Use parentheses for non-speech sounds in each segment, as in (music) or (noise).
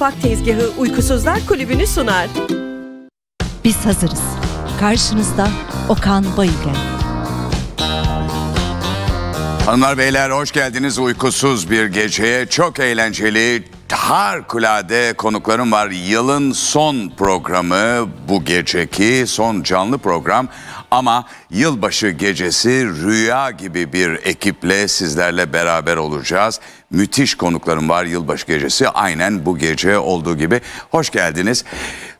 Mutfak Tezgahı Uykusuzlar Kulübü'nü sunar. Biz hazırız. Karşınızda Okan Bayülgen. Hanımlar beyler hoş geldiniz uykusuz bir geceye. Çok eğlenceli, harikulade konuklarım var. Yılın son programı bu geceki son canlı program ama yılbaşı gecesi rüya gibi bir ekiple sizlerle beraber olacağız. Müthiş konuklarım var yılbaşı gecesi aynen bu gece olduğu gibi. Hoş geldiniz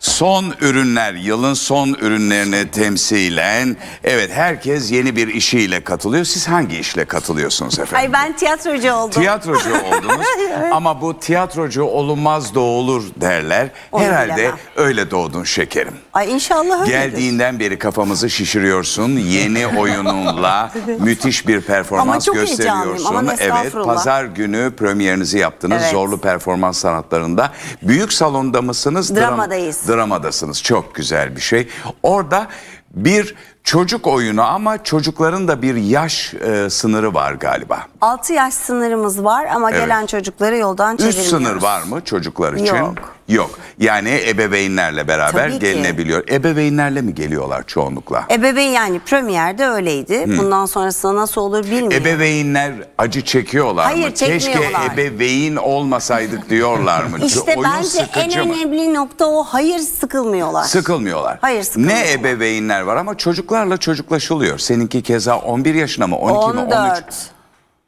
son ürünler, yılın son ürünlerini temsilen evet herkes yeni bir işiyle katılıyor. Siz hangi işle katılıyorsunuz efendim? Ay ben tiyatrocu oldum. Tiyatrocu (laughs) oldunuz evet. ama bu tiyatrocu olunmaz doğulur derler. Onu Herhalde bilemem. öyle doğdun şekerim. Ay inşallah öyle. Geldiğinden beri kafamızı şişiriyorsun. Yeni (laughs) oyununla müthiş bir performans ama gösteriyorsun. Ama evet pazar günü premierinizi yaptınız. Evet. Zorlu performans sanatlarında. Büyük salonda mısınız? Dramadayız. Dram Dramadasınız. Çok güzel bir şey. Orada bir çocuk oyunu ama çocukların da bir yaş e, sınırı var galiba. 6 yaş sınırımız var ama evet. gelen çocukları yoldan çevirmiyoruz. Üst sınır var mı çocuklar için? Yok. Yok. Yani ebeveynlerle beraber Tabii ki. gelinebiliyor. Ebeveynlerle mi geliyorlar çoğunlukla? Ebeveyn yani premierde öyleydi. Bundan sonrası nasıl olur bilmiyorum. Ebeveynler acı çekiyorlar Hayır, mı? Keşke çekmiyorlar. ebeveyn olmasaydık diyorlar mı? işte Oyun bence sıkıcı en mı? önemli nokta o. Hayır sıkılmıyorlar. Sıkılmıyorlar. Hayır, sıkılmıyorlar. Ne ebeveynler var ama çocuklarla çocuklaşılıyor. Seninki keza 11 yaşına mı 12 mi 13? 14.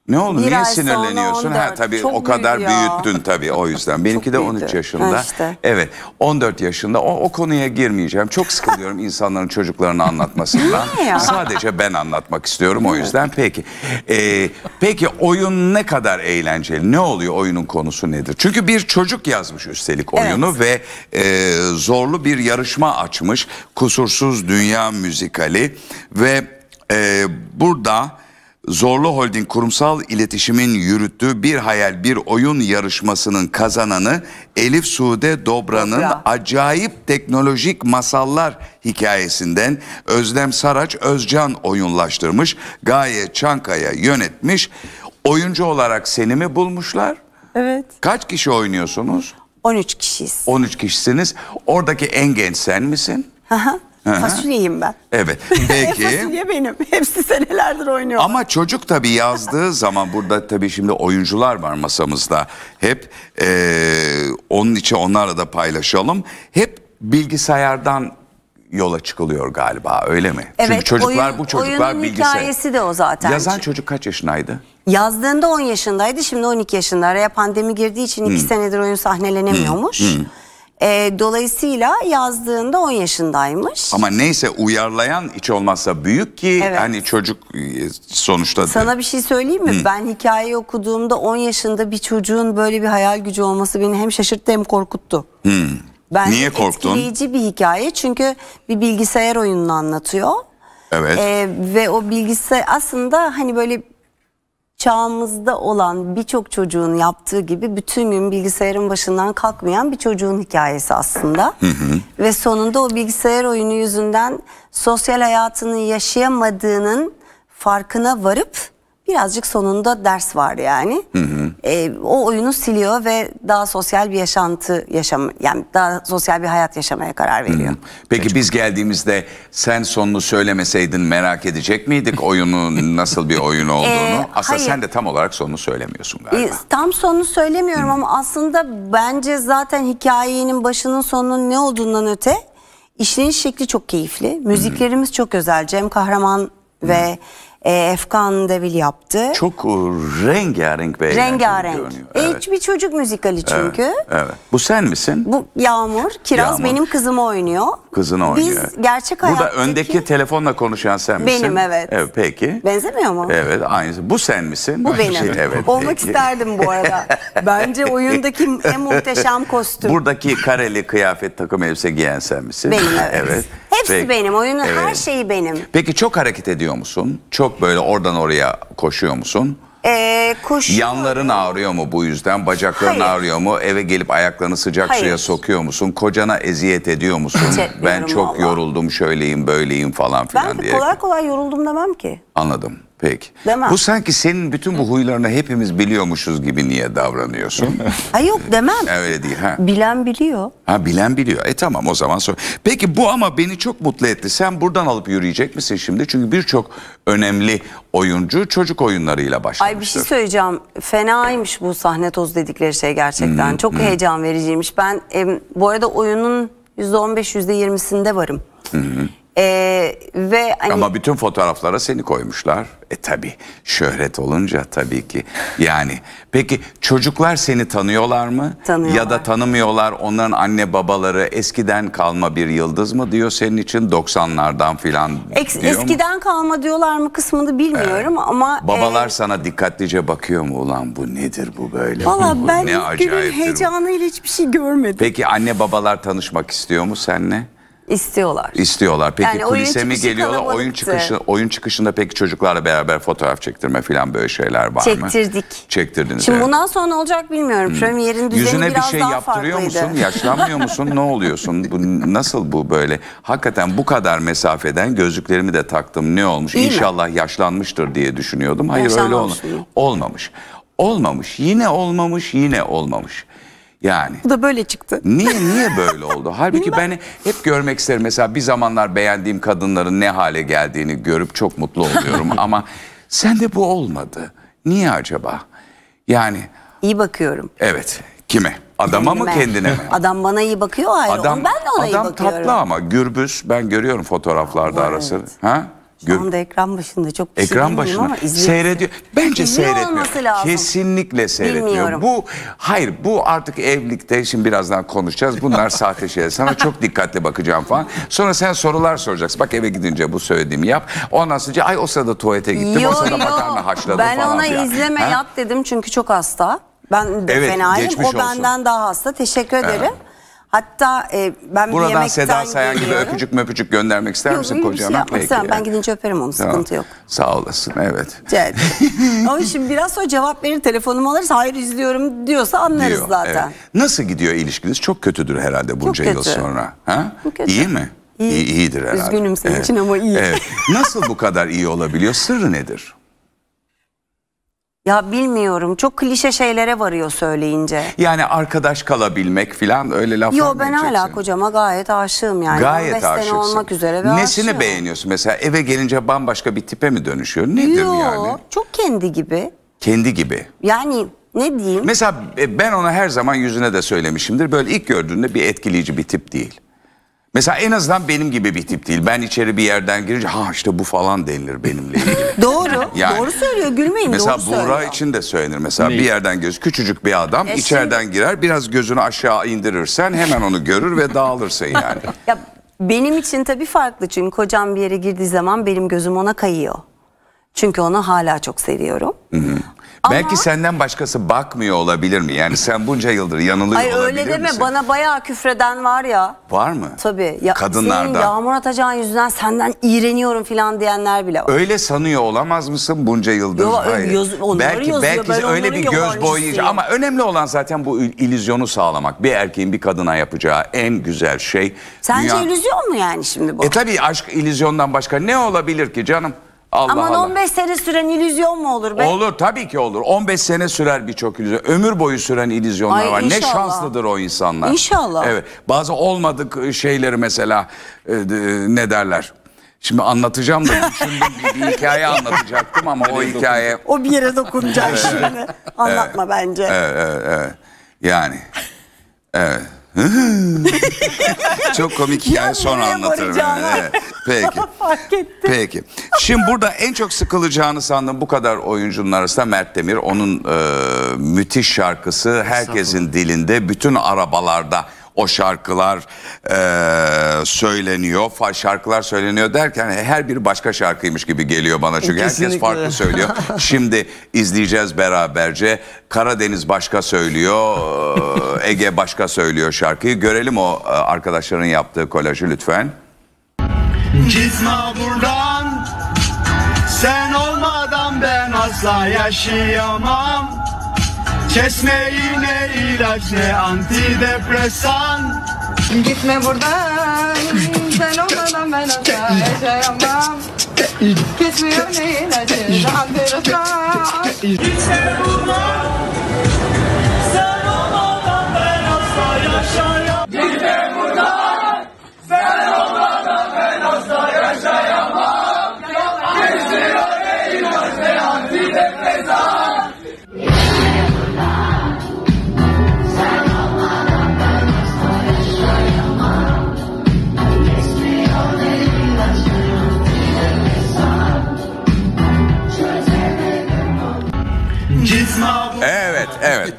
Ne oldu? Bir Niye sinirleniyorsun? Ha tabii Çok o kadar büyüdü büyüttün tabii o yüzden. Benimki de 13 yaşında. işte. Evet. 14 yaşında. O, o konuya girmeyeceğim. Çok sıkılıyorum insanların çocuklarını anlatmasından. (laughs) Sadece ben anlatmak istiyorum o yüzden. Peki. Ee, peki oyun ne kadar eğlenceli? Ne oluyor? Oyunun konusu nedir? Çünkü bir çocuk yazmış üstelik oyunu ve e, zorlu bir yarışma açmış. Kusursuz Dünya Müzikali ve e, burada Zorlu Holding Kurumsal İletişim'in yürüttüğü Bir Hayal Bir Oyun yarışmasının kazananı Elif Sude Dobra'nın Dobra. acayip teknolojik masallar hikayesinden Özlem Saraç Özcan oyunlaştırmış. Gaye Çankaya yönetmiş. Oyuncu olarak seni mi bulmuşlar? Evet. Kaç kişi oynuyorsunuz? 13 kişiyiz. 13 kişisiniz. Oradaki en genç sen misin? Hı hı. Fasulyeyim ben. Evet. (laughs) Peki. Fasulye benim. Hepsi senelerdir oynuyor. Ama çocuk tabii yazdığı zaman burada tabii şimdi oyuncular var masamızda. Hep e, onun için onlarla da paylaşalım. Hep bilgisayardan yola çıkılıyor galiba öyle mi? Evet, Çünkü çocuklar oyun, bu çocuklar bilgisayar. hikayesi de o zaten. Yazan çocuk kaç yaşındaydı? Yazdığında 10 yaşındaydı şimdi 12 yaşında. Araya pandemi girdiği için 2 hmm. senedir oyun hmm. sahnelenemiyormuş. Hmm. E, dolayısıyla yazdığında 10 yaşındaymış. Ama neyse uyarlayan hiç olmazsa büyük ki Evet. hani çocuk e, sonuçta. Sana bir şey söyleyeyim mi? Ben hikayeyi okuduğumda 10 yaşında bir çocuğun böyle bir hayal gücü olması beni hem şaşırttı hem korkuttu. Ben Niye korktun? Etkileyici bir hikaye çünkü bir bilgisayar oyununu anlatıyor. Evet. Ee, ve o bilgisayar aslında hani böyle çağımızda olan birçok çocuğun yaptığı gibi bütün gün bilgisayarın başından kalkmayan bir çocuğun hikayesi aslında. Hı hı. Ve sonunda o bilgisayar oyunu yüzünden sosyal hayatını yaşayamadığının farkına varıp birazcık sonunda ders var yani. Hı hı. E, o oyunu siliyor ve daha sosyal bir yaşantı yaşam yani daha sosyal bir hayat yaşamaya karar veriyor. Hı hı. Peki Çocuk. biz geldiğimizde sen sonunu söylemeseydin merak edecek miydik oyunun (laughs) nasıl bir oyun olduğunu? E, aslında hayır. sen de tam olarak sonunu söylemiyorsun ee, galiba. E, tam sonunu söylemiyorum hı. ama aslında bence zaten hikayenin başının sonunun ne olduğundan öte işleniş şekli çok keyifli. Müziklerimiz hı hı. çok özel. Cem Kahraman ve hı e, Efkan Devil yaptı. Çok e, rengarenk ve rengarenk. görünüyor. E, evet. Hiçbir çocuk müzikali çünkü. Evet, evet. Bu sen misin? Bu Yağmur. Kiraz Yağmur. benim kızımı oynuyor. Kızını oynuyor. Biz gerçek hayattaki... Burada öndeki telefonla konuşan sen misin? Benim evet. Evet peki. Benzemiyor mu? Evet aynı. Bu sen misin? Bu şey, benim. evet. Olmak isterdim bu arada. (laughs) Bence oyundaki en muhteşem kostüm. Buradaki kareli kıyafet takım elbise giyen sen misin? Benim evet. evet. Hepsi peki. benim. Oyunun evet. her şeyi benim. Peki çok hareket ediyor musun? Çok çok böyle oradan oraya koşuyor musun? Ee, koşuyor. Yanların ağrıyor mu bu yüzden? Bacakların Hayır. ağrıyor mu? Eve gelip ayaklarını sıcak Hayır. suya sokuyor musun? Kocana eziyet ediyor musun? ben çok vallahi. yoruldum şöyleyim böyleyim falan filan ben diye. Ben kolay kolay yoruldum demem ki. Anladım. Peki. Değil mi? Bu sanki senin bütün bu huylarını hepimiz biliyormuşuz gibi niye davranıyorsun? (laughs) Ay yok demem. Öyle değil ha. Bilen biliyor. Ha bilen biliyor. E tamam o zaman sor. Peki bu ama beni çok mutlu etti. Sen buradan alıp yürüyecek misin şimdi? Çünkü birçok önemli oyuncu çocuk oyunlarıyla başlamıştır. Ay bir şey söyleyeceğim. Fenaymış bu sahne toz dedikleri şey gerçekten. Hmm, çok hmm. heyecan vericiymiş. Ben em, bu arada oyunun %15 %20'sinde varım. Hı hı. Ee, ve hani... Ama bütün fotoğraflara seni koymuşlar. E tabi şöhret olunca tabii ki yani. Peki çocuklar seni tanıyorlar mı? Tanıyorlar. Ya da tanımıyorlar onların anne babaları eskiden kalma bir yıldız mı diyor senin için 90'lardan filan Eks, diyor Eskiden mu? kalma diyorlar mı kısmını bilmiyorum evet. ama. E, babalar e... sana dikkatlice bakıyor mu ulan bu nedir bu böyle? Valla ben bu, ilk heyecanıyla hiçbir şey görmedim. Peki anne babalar tanışmak istiyor mu seninle? İstiyorlar. İstiyorlar. Peki yani kulise mi geliyorlar? Oyun çıkışı oyun çıkışında peki çocuklarla beraber fotoğraf çektirme falan böyle şeyler var Çektirdik. mı? Çektirdik. Çektirdiniz. Şimdi bundan sonra ne olacak bilmiyorum. Hmm. Premierin düzeni Yüzüne bir şey daha yaptırıyor farklıydı. musun? Yaşlanmıyor musun? ne oluyorsun? Bu, nasıl bu böyle? Hakikaten bu kadar mesafeden gözlüklerimi de taktım. Ne olmuş? İyi İnşallah mi? yaşlanmıştır diye düşünüyordum. Hayır öyle olmamış. Olmamış. Olmamış. Yine olmamış, yine olmamış. Yani. Bu da böyle çıktı. Niye niye böyle oldu? (laughs) Halbuki ben hep görmek isterim. Mesela bir zamanlar beğendiğim kadınların ne hale geldiğini görüp çok mutlu oluyorum (laughs) ama sende bu olmadı. Niye acaba? Yani İyi bakıyorum. Evet. Kime? Adama mı kendine mi? Adam bana iyi bakıyor ayrı. Adam, ben de ona iyi bakıyorum. Adam tatlı ama gürbüz. Ben görüyorum fotoğraflarda arası. Ha? Şu Gör anda ekran başında çok bir şey ekran şey başında ama seyrediyor. Bence İzliyor seyretmiyor. Kesinlikle seyretmiyor. Bilmiyorum. Bu hayır bu artık evlilikte şimdi birazdan konuşacağız. Bunlar sahte şeyler. Sana çok dikkatli bakacağım falan. Sonra sen sorular soracaksın. Bak eve gidince bu söylediğimi yap. Ondan sonra ay o sırada tuvalete gittim. Yo, o sırada yo. makarna haşladım ben falan. Ben ona falan. izleme ha? yap dedim çünkü çok hasta. Ben de evet, fenayım. O benden daha hasta. Teşekkür ederim. Ha. Hatta e, ben Buradan bir yemekten Seda Sayan gibi öpücük möpücük göndermek ister yok, misin kocana? Yok şey Peki yani. ben gidince öperim onu tamam. sıkıntı yok. Sağ olasın evet. Evet. Ama şimdi biraz sonra cevap verir telefonumu alırız hayır izliyorum diyorsa anlarız Diyor, zaten. Evet. Nasıl gidiyor ilişkiniz? Çok kötüdür herhalde bunca Çok yıl sonra. Ha? kötü. İyi mi? İyi. İyi, iyidir herhalde. Üzgünüm senin evet. için ama iyi. Evet. Nasıl bu kadar iyi olabiliyor? Sırrı nedir? Ya bilmiyorum çok klişe şeylere varıyor söyleyince. Yani arkadaş kalabilmek falan öyle laflar Yo ben hala kocama gayet aşığım yani. Gayet aşıksın. olmak üzere ve Nesini aşığım. beğeniyorsun mesela eve gelince bambaşka bir tipe mi dönüşüyor nedir Yo, yani? çok kendi gibi. Kendi gibi. Yani ne diyeyim? Mesela e, ben ona her zaman yüzüne de söylemişimdir böyle ilk gördüğünde bir etkileyici bir tip değil. Mesela en azından benim gibi bir tip değil. Ben içeri bir yerden girince ha işte bu falan denilir benimle ilgili. (laughs) doğru. (laughs) Yani, doğru söylüyor gülmeyin mesela doğru Buğra için de söylenir. Mesela Neyi? bir yerden göz küçücük bir adam e içeriden şimdi... girer biraz gözünü aşağı indirirsen hemen onu görür ve dağılırsın yani. (laughs) ya benim için tabii farklı çünkü kocam bir yere girdiği zaman benim gözüm ona kayıyor. Çünkü onu hala çok seviyorum. Hı hı. Belki senden başkası bakmıyor olabilir mi? Yani sen bunca yıldır yanılıyor Ay, olabilir öyle deme misin? bana bayağı küfreden var ya. Var mı? Tabii. Ya, Kadınlardan. Senin Yağmur Atacan yüzünden senden iğreniyorum falan diyenler bile var. Öyle sanıyor olamaz mısın bunca yıldır? Yo, Hayır. Yoz, belki yazıyor, belki ben öyle bir göz boyayıcı ama önemli olan zaten bu ilüzyonu sağlamak. Bir erkeğin bir kadına yapacağı en güzel şey. Sence dünya... ilüzyon mu yani şimdi bu? E tabii aşk ilüzyondan başka ne olabilir ki canım? Allah Aman Allah. 15 sene süren illüzyon mu olur be? Olur tabii ki olur. 15 sene sürer birçok illüzyon. Ömür boyu süren illüzyonlar Ay, var. Inşallah. Ne şanslıdır o insanlar. İnşallah. Evet. Bazı olmadık e, şeyleri mesela e, e, ne derler? Şimdi anlatacağım da düşündüm bir, hikaye anlatacaktım ama o hikaye... O bir yere dokunacak şimdi. Anlatma evet. bence. Evet, evet, evet. Yani. Evet. (laughs) Çok komik hikaye sonra anlatırım. Yani. (laughs) Peki. Fark ettim. Peki. Şimdi burada en çok sıkılacağını sandım bu kadar oyuncunun arasında Mert Demir. Onun e, müthiş şarkısı herkesin dilinde, bütün arabalarda o şarkılar e, söyleniyor. Fa şarkılar söyleniyor derken her bir başka şarkıymış gibi geliyor bana. Çünkü Kesinlikle. herkes farklı söylüyor. (laughs) Şimdi izleyeceğiz beraberce. Karadeniz başka söylüyor. E, Ege başka söylüyor şarkıyı. Görelim o e, arkadaşların yaptığı kolajı lütfen. Gitme buradan Sen olmadan ben asla yaşayamam Kesmeyi ne ilaç ne antidepresan Gitme buradan sen olmadan ben asla yaşayamam Kesmiyor ne ilacı antidepresan Gitme buradan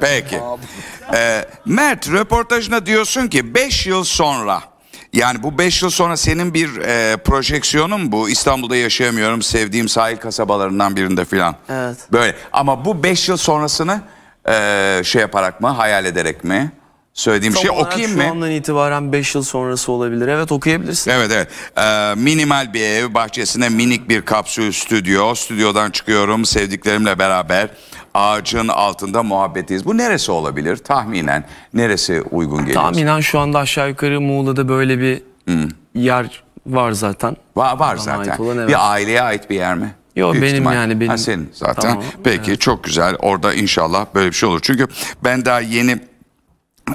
Peki. Ee, Mert röportajına diyorsun ki 5 yıl sonra yani bu 5 yıl sonra senin bir e, projeksiyonun bu. İstanbul'da yaşayamıyorum sevdiğim sahil kasabalarından birinde filan. Evet. Böyle ama bu 5 yıl sonrasını e, şey yaparak mı hayal ederek mi? Söylediğim Tam şey okuyayım mı? Şu andan itibaren 5 yıl sonrası olabilir. Evet okuyabilirsin. Evet evet. Ee, minimal bir ev, bahçesinde minik bir kapsül stüdyo. Stüdyodan çıkıyorum sevdiklerimle beraber ağacın altında muhabbetteyiz. Bu neresi olabilir? Tahminen neresi uygun geliyor? Tahminen şu anda aşağı yukarı Muğla'da böyle bir hmm. yer var zaten. Var, var Bana zaten. Olan, evet. Bir aileye ait bir yer mi? Yok Büyük benim ihtimal. yani benim. Ha, senin zaten. Tamam, Peki evet. çok güzel. Orada inşallah böyle bir şey olur. Çünkü ben daha yeni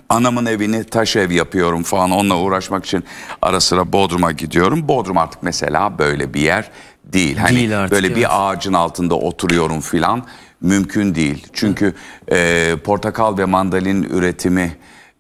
anamın evini taş ev yapıyorum falan onunla uğraşmak için ara sıra Bodrum'a gidiyorum. Bodrum artık mesela böyle bir yer değil. Hani değil artık, böyle evet. bir ağacın altında oturuyorum filan mümkün değil. Çünkü e, portakal ve mandalin üretimi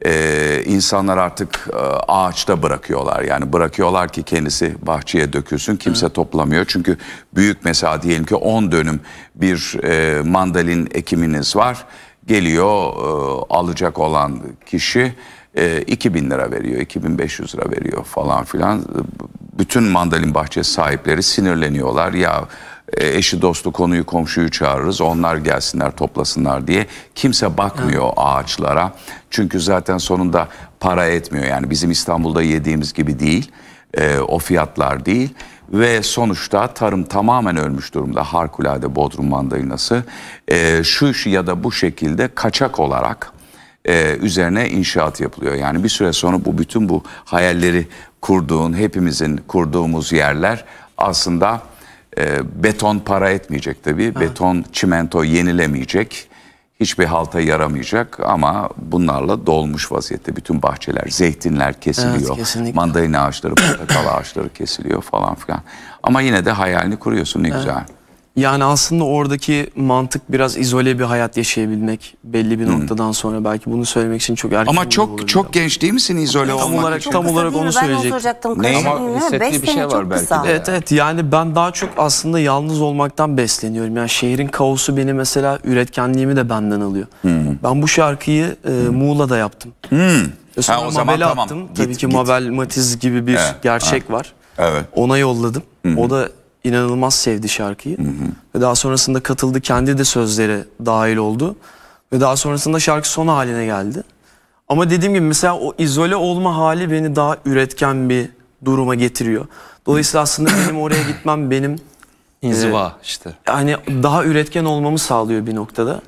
e, insanlar artık e, ağaçta bırakıyorlar. Yani bırakıyorlar ki kendisi bahçeye dökülsün kimse Hı. toplamıyor. Çünkü büyük mesela diyelim ki 10 dönüm bir e, mandalin ekiminiz var. Geliyor e, alacak olan kişi e, 2000 lira veriyor, 2500 lira veriyor falan filan. Bütün mandalin bahçesi sahipleri sinirleniyorlar. Ya e, eşi dostu konuyu komşuyu çağırırız onlar gelsinler toplasınlar diye kimse bakmıyor evet. ağaçlara çünkü zaten sonunda para etmiyor yani bizim İstanbul'da yediğimiz gibi değil e, o fiyatlar değil ve sonuçta tarım tamamen ölmüş durumda harikulade Bodrum mandalinası e, şu, şu ya da bu şekilde kaçak olarak e, üzerine inşaat yapılıyor. Yani bir süre sonra bu bütün bu hayalleri kurduğun hepimizin kurduğumuz yerler aslında e, beton para etmeyecek tabii. Ha. Beton, çimento yenilemeyecek. Hiçbir halta yaramayacak ama bunlarla dolmuş vaziyette bütün bahçeler, zeytinler kesiliyor. Evet, mandalina ağaçları, portakal ağaçları kesiliyor falan filan. Ama yine de hayalini kuruyorsun ne evet. güzel. Yani aslında oradaki mantık biraz izole bir hayat yaşayabilmek belli bir hmm. noktadan sonra belki bunu söylemek için çok erken Ama çok olabilir. çok genç değil misin izole tam olmak? Olarak, tam olarak onu söyleyecektim. Ben soracaktım. Ne? Ama hissettiği bir şey var belki. De. Evet evet yani ben daha çok aslında yalnız olmaktan besleniyorum. Yani şehrin kaosu beni mesela üretkenliğimi de benden alıyor. Hmm. Ben bu şarkıyı e, hmm. Muğla'da yaptım. Hmm. Sonra ha, o zaman tamam. Attım. Git, Tabii ki git. Mabel Matiz gibi bir evet. gerçek ha. var. Evet. Ona yolladım. Hı O da inanılmaz sevdi şarkıyı. Hı hı. Ve daha sonrasında katıldı. Kendi de sözleri dahil oldu. Ve daha sonrasında şarkı son haline geldi. Ama dediğim gibi mesela o izole olma hali beni daha üretken bir duruma getiriyor. Dolayısıyla aslında (coughs) benim oraya gitmem benim e, inziva e, işte. Yani daha üretken olmamı sağlıyor bir noktada.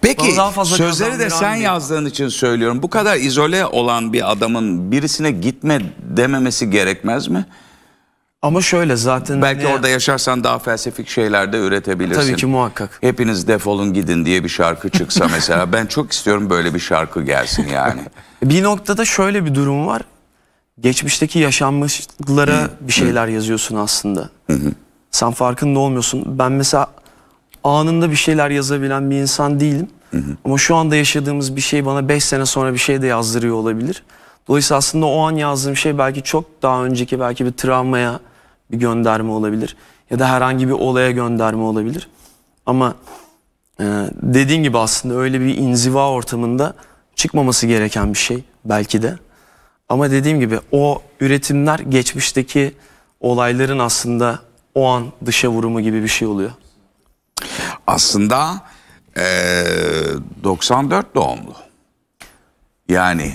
Peki sözleri de sen yazdığın için söylüyorum. Bu kadar izole olan bir adamın birisine gitme dememesi gerekmez mi? Ama şöyle zaten... Belki ne... orada yaşarsan daha felsefik şeyler de üretebilirsin. Tabii ki muhakkak. Hepiniz defolun gidin diye bir şarkı çıksa (laughs) mesela. Ben çok istiyorum böyle bir şarkı gelsin yani. (laughs) bir noktada şöyle bir durum var. Geçmişteki yaşanmışlara bir şeyler yazıyorsun aslında. Sen farkında olmuyorsun. Ben mesela anında bir şeyler yazabilen bir insan değilim. Ama şu anda yaşadığımız bir şey bana 5 sene sonra bir şey de yazdırıyor olabilir. Dolayısıyla aslında o an yazdığım şey belki çok daha önceki belki bir travmaya bir gönderme olabilir. Ya da herhangi bir olaya gönderme olabilir. Ama e, dediğin gibi aslında öyle bir inziva ortamında çıkmaması gereken bir şey belki de. Ama dediğim gibi o üretimler geçmişteki olayların aslında o an dışa vurumu gibi bir şey oluyor. Aslında e, 94 doğumlu. Yani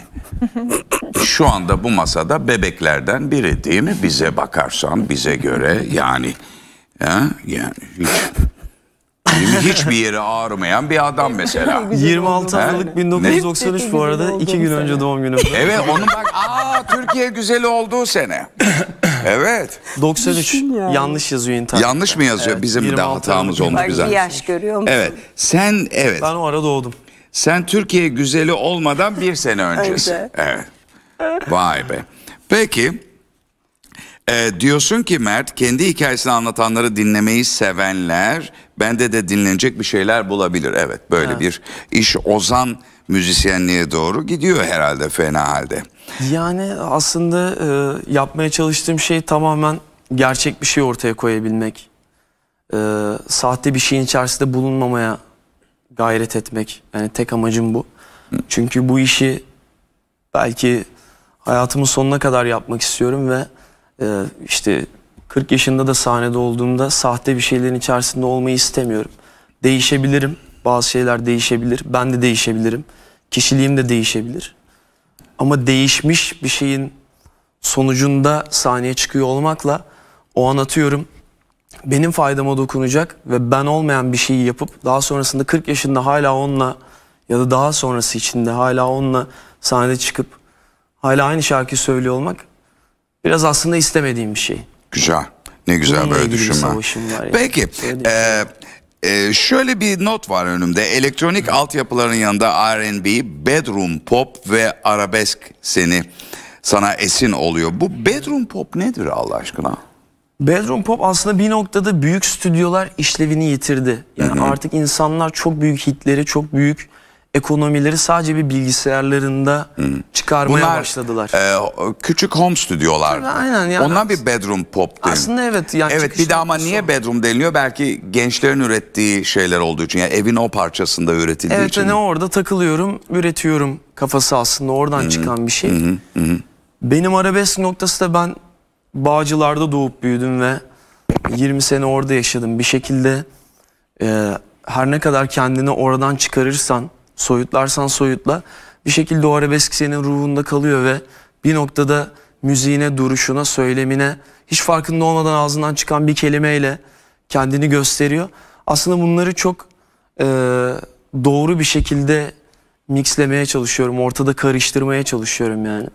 (laughs) şu anda bu masada bebeklerden biri değil mi? Bize bakarsan bize göre yani. Ha? Yani hiç, hiçbir yere ağrımayan bir adam mesela. 26 Aralık 1993 bu arada iki gün önce doğum günü (laughs) Evet onun bak aa Türkiye güzeli olduğu sene. (laughs) Evet. 93 yani. yanlış yazıyor internet Yanlış mı yazıyor? Evet, Bizim de hatamız oldu güzel. Bir yaş görüyor musun? Evet. Sen evet. Ben o ara doğdum. Sen Türkiye güzeli olmadan bir sene öncesi. Önce. Evet. Vay be. Peki e, diyorsun ki Mert kendi hikayesini anlatanları dinlemeyi sevenler bende de dinlenecek bir şeyler bulabilir. Evet böyle evet. bir iş ozan müzisyenliğe doğru gidiyor herhalde fena halde. Yani aslında e, yapmaya çalıştığım şey tamamen gerçek bir şey ortaya koyabilmek. E, sahte bir şeyin içerisinde bulunmamaya gayret etmek. Yani tek amacım bu. Çünkü bu işi belki hayatımın sonuna kadar yapmak istiyorum ve e, işte 40 yaşında da sahnede olduğumda sahte bir şeylerin içerisinde olmayı istemiyorum. Değişebilirim. Bazı şeyler değişebilir. Ben de değişebilirim. Kişiliğim de değişebilir. Ama değişmiş bir şeyin sonucunda sahneye çıkıyor olmakla o an atıyorum benim faydama dokunacak ve ben olmayan bir şeyi yapıp daha sonrasında 40 yaşında hala onunla ya da daha sonrası içinde hala onunla sahnede çıkıp hala aynı şarkı söylüyor olmak biraz aslında istemediğim bir şey. Güzel. Ne güzel Bununla böyle düşünme. Yani. Peki. Ee, e, şöyle bir not var önümde. Elektronik Hı. altyapıların yanında R&B, bedroom pop ve arabesk seni sana esin oluyor. Bu bedroom pop nedir Allah aşkına? Bedroom pop aslında bir noktada büyük stüdyolar işlevini yitirdi. Yani Hı -hı. artık insanlar çok büyük hitleri, çok büyük ekonomileri sadece bir bilgisayarlarında Hı çıkarmaya Bunlar, başladılar. E, küçük home stüdyolar. Aynen yani. Onlar bir bedroom pop değil. Aslında evet. Yani evet bir de ama niye bedroom deniliyor? Belki gençlerin ürettiği şeyler olduğu için. Yani evin o parçasında üretildiği evet, için. Evet hani ne orada takılıyorum, üretiyorum kafası aslında oradan Hı çıkan bir şey. -hı. Hı -hı. Benim arabesk noktası da ben Bağcılar'da doğup büyüdüm ve 20 sene orada yaşadım. Bir şekilde e, her ne kadar kendini oradan çıkarırsan, soyutlarsan soyutla bir şekilde o arabesk senin ruhunda kalıyor ve bir noktada müziğine, duruşuna, söylemine hiç farkında olmadan ağzından çıkan bir kelimeyle kendini gösteriyor. Aslında bunları çok e, doğru bir şekilde mixlemeye çalışıyorum, ortada karıştırmaya çalışıyorum yani.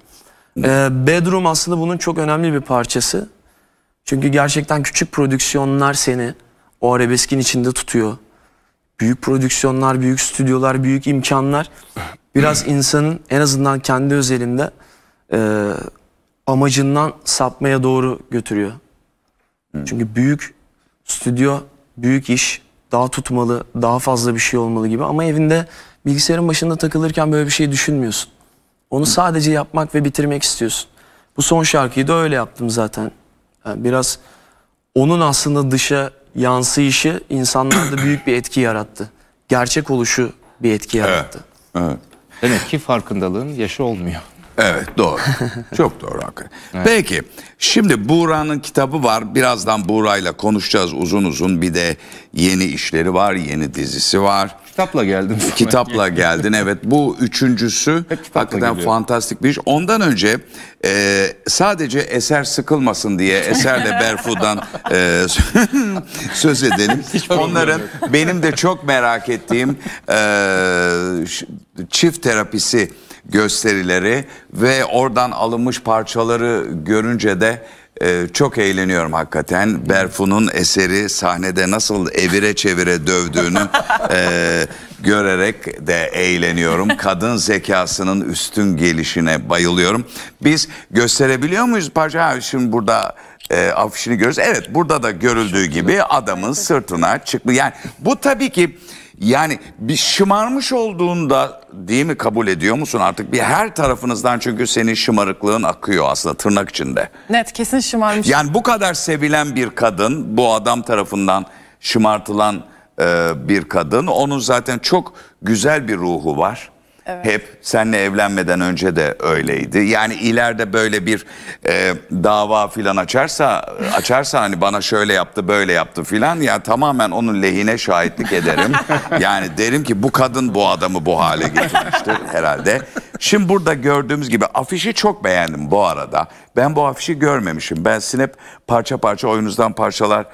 Ee, bedroom aslında bunun çok önemli bir parçası. Çünkü gerçekten küçük prodüksiyonlar seni o arabeskin içinde tutuyor. Büyük prodüksiyonlar, büyük stüdyolar, büyük imkanlar biraz (clears throat) insanın en azından kendi özelinde e, amacından sapmaya doğru götürüyor. Çünkü büyük stüdyo, büyük iş, daha tutmalı, daha fazla bir şey olmalı gibi ama evinde bilgisayarın başında takılırken böyle bir şey düşünmüyorsun. Onu sadece yapmak ve bitirmek istiyorsun. Bu son şarkıyı da öyle yaptım zaten. Yani biraz onun aslında dışa yansıyışı insanlarda büyük bir etki yarattı. Gerçek oluşu bir etki yarattı. Evet. evet. Demek ki farkındalığın yaşı olmuyor. Evet doğru. (laughs) Çok doğru hakikaten. Evet. Peki şimdi Buğra'nın kitabı var. Birazdan Buğra'yla konuşacağız uzun uzun. Bir de yeni işleri var, yeni dizisi var. Kitapla geldin. (laughs) Kitapla geldin evet. Bu üçüncüsü hakikaten geliyor. fantastik bir iş. Ondan önce e, sadece eser sıkılmasın diye Eser'le (laughs) Berfu'dan e, söz edelim. Hiç Onların benim de çok merak ettiğim e, çift terapisi gösterileri ve oradan alınmış parçaları görünce de ee, çok eğleniyorum hakikaten. Berfu'nun eseri sahnede nasıl evire çevire dövdüğünü e, görerek de eğleniyorum. Kadın zekasının üstün gelişine bayılıyorum. Biz gösterebiliyor muyuz parça? Ha, şimdi burada e, afişini görürüz. Evet burada da görüldüğü gibi adamın sırtına çıkmış. Yani bu tabii ki yani bir şımarmış olduğunda değil mi kabul ediyor musun artık? Bir her tarafınızdan çünkü senin şımarıklığın akıyor aslında tırnak içinde. Net kesin şımarmış. Yani bu kadar sevilen bir kadın bu adam tarafından şımartılan e, bir kadın. Onun zaten çok güzel bir ruhu var. Evet. Hep senle evlenmeden önce de öyleydi. Yani ileride böyle bir e, dava filan açarsa açarsa hani bana şöyle yaptı böyle yaptı filan ya yani tamamen onun lehine şahitlik ederim. (laughs) yani derim ki bu kadın bu adamı bu hale getirmiştir herhalde. Şimdi burada gördüğümüz gibi afişi çok beğendim bu arada. Ben bu afişi görmemişim. Ben sinep parça parça oyunuzdan parçalar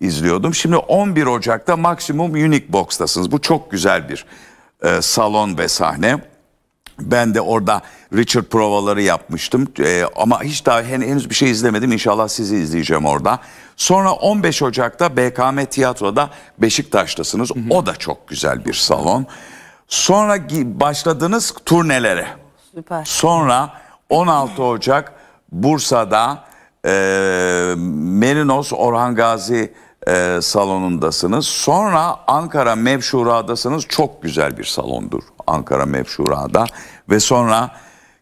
izliyordum. Şimdi 11 Ocak'ta maksimum Unique Box'tasınız. Bu çok güzel bir e, salon ve sahne. Ben de orada Richard provaları yapmıştım e, ama hiç daha henüz bir şey izlemedim. İnşallah sizi izleyeceğim orada. Sonra 15 Ocak'ta BKM Tiyatro'da Beşiktaş'tasınız. Hı hı. O da çok güzel bir salon. Sonra başladınız turnelere. Süper. Sonra 16 Ocak Bursa'da e, Merinos Orhan Gazi e, salonundasınız. Sonra Ankara Mevşura'dasınız. Çok güzel bir salondur Ankara Mevşura'da. Ve sonra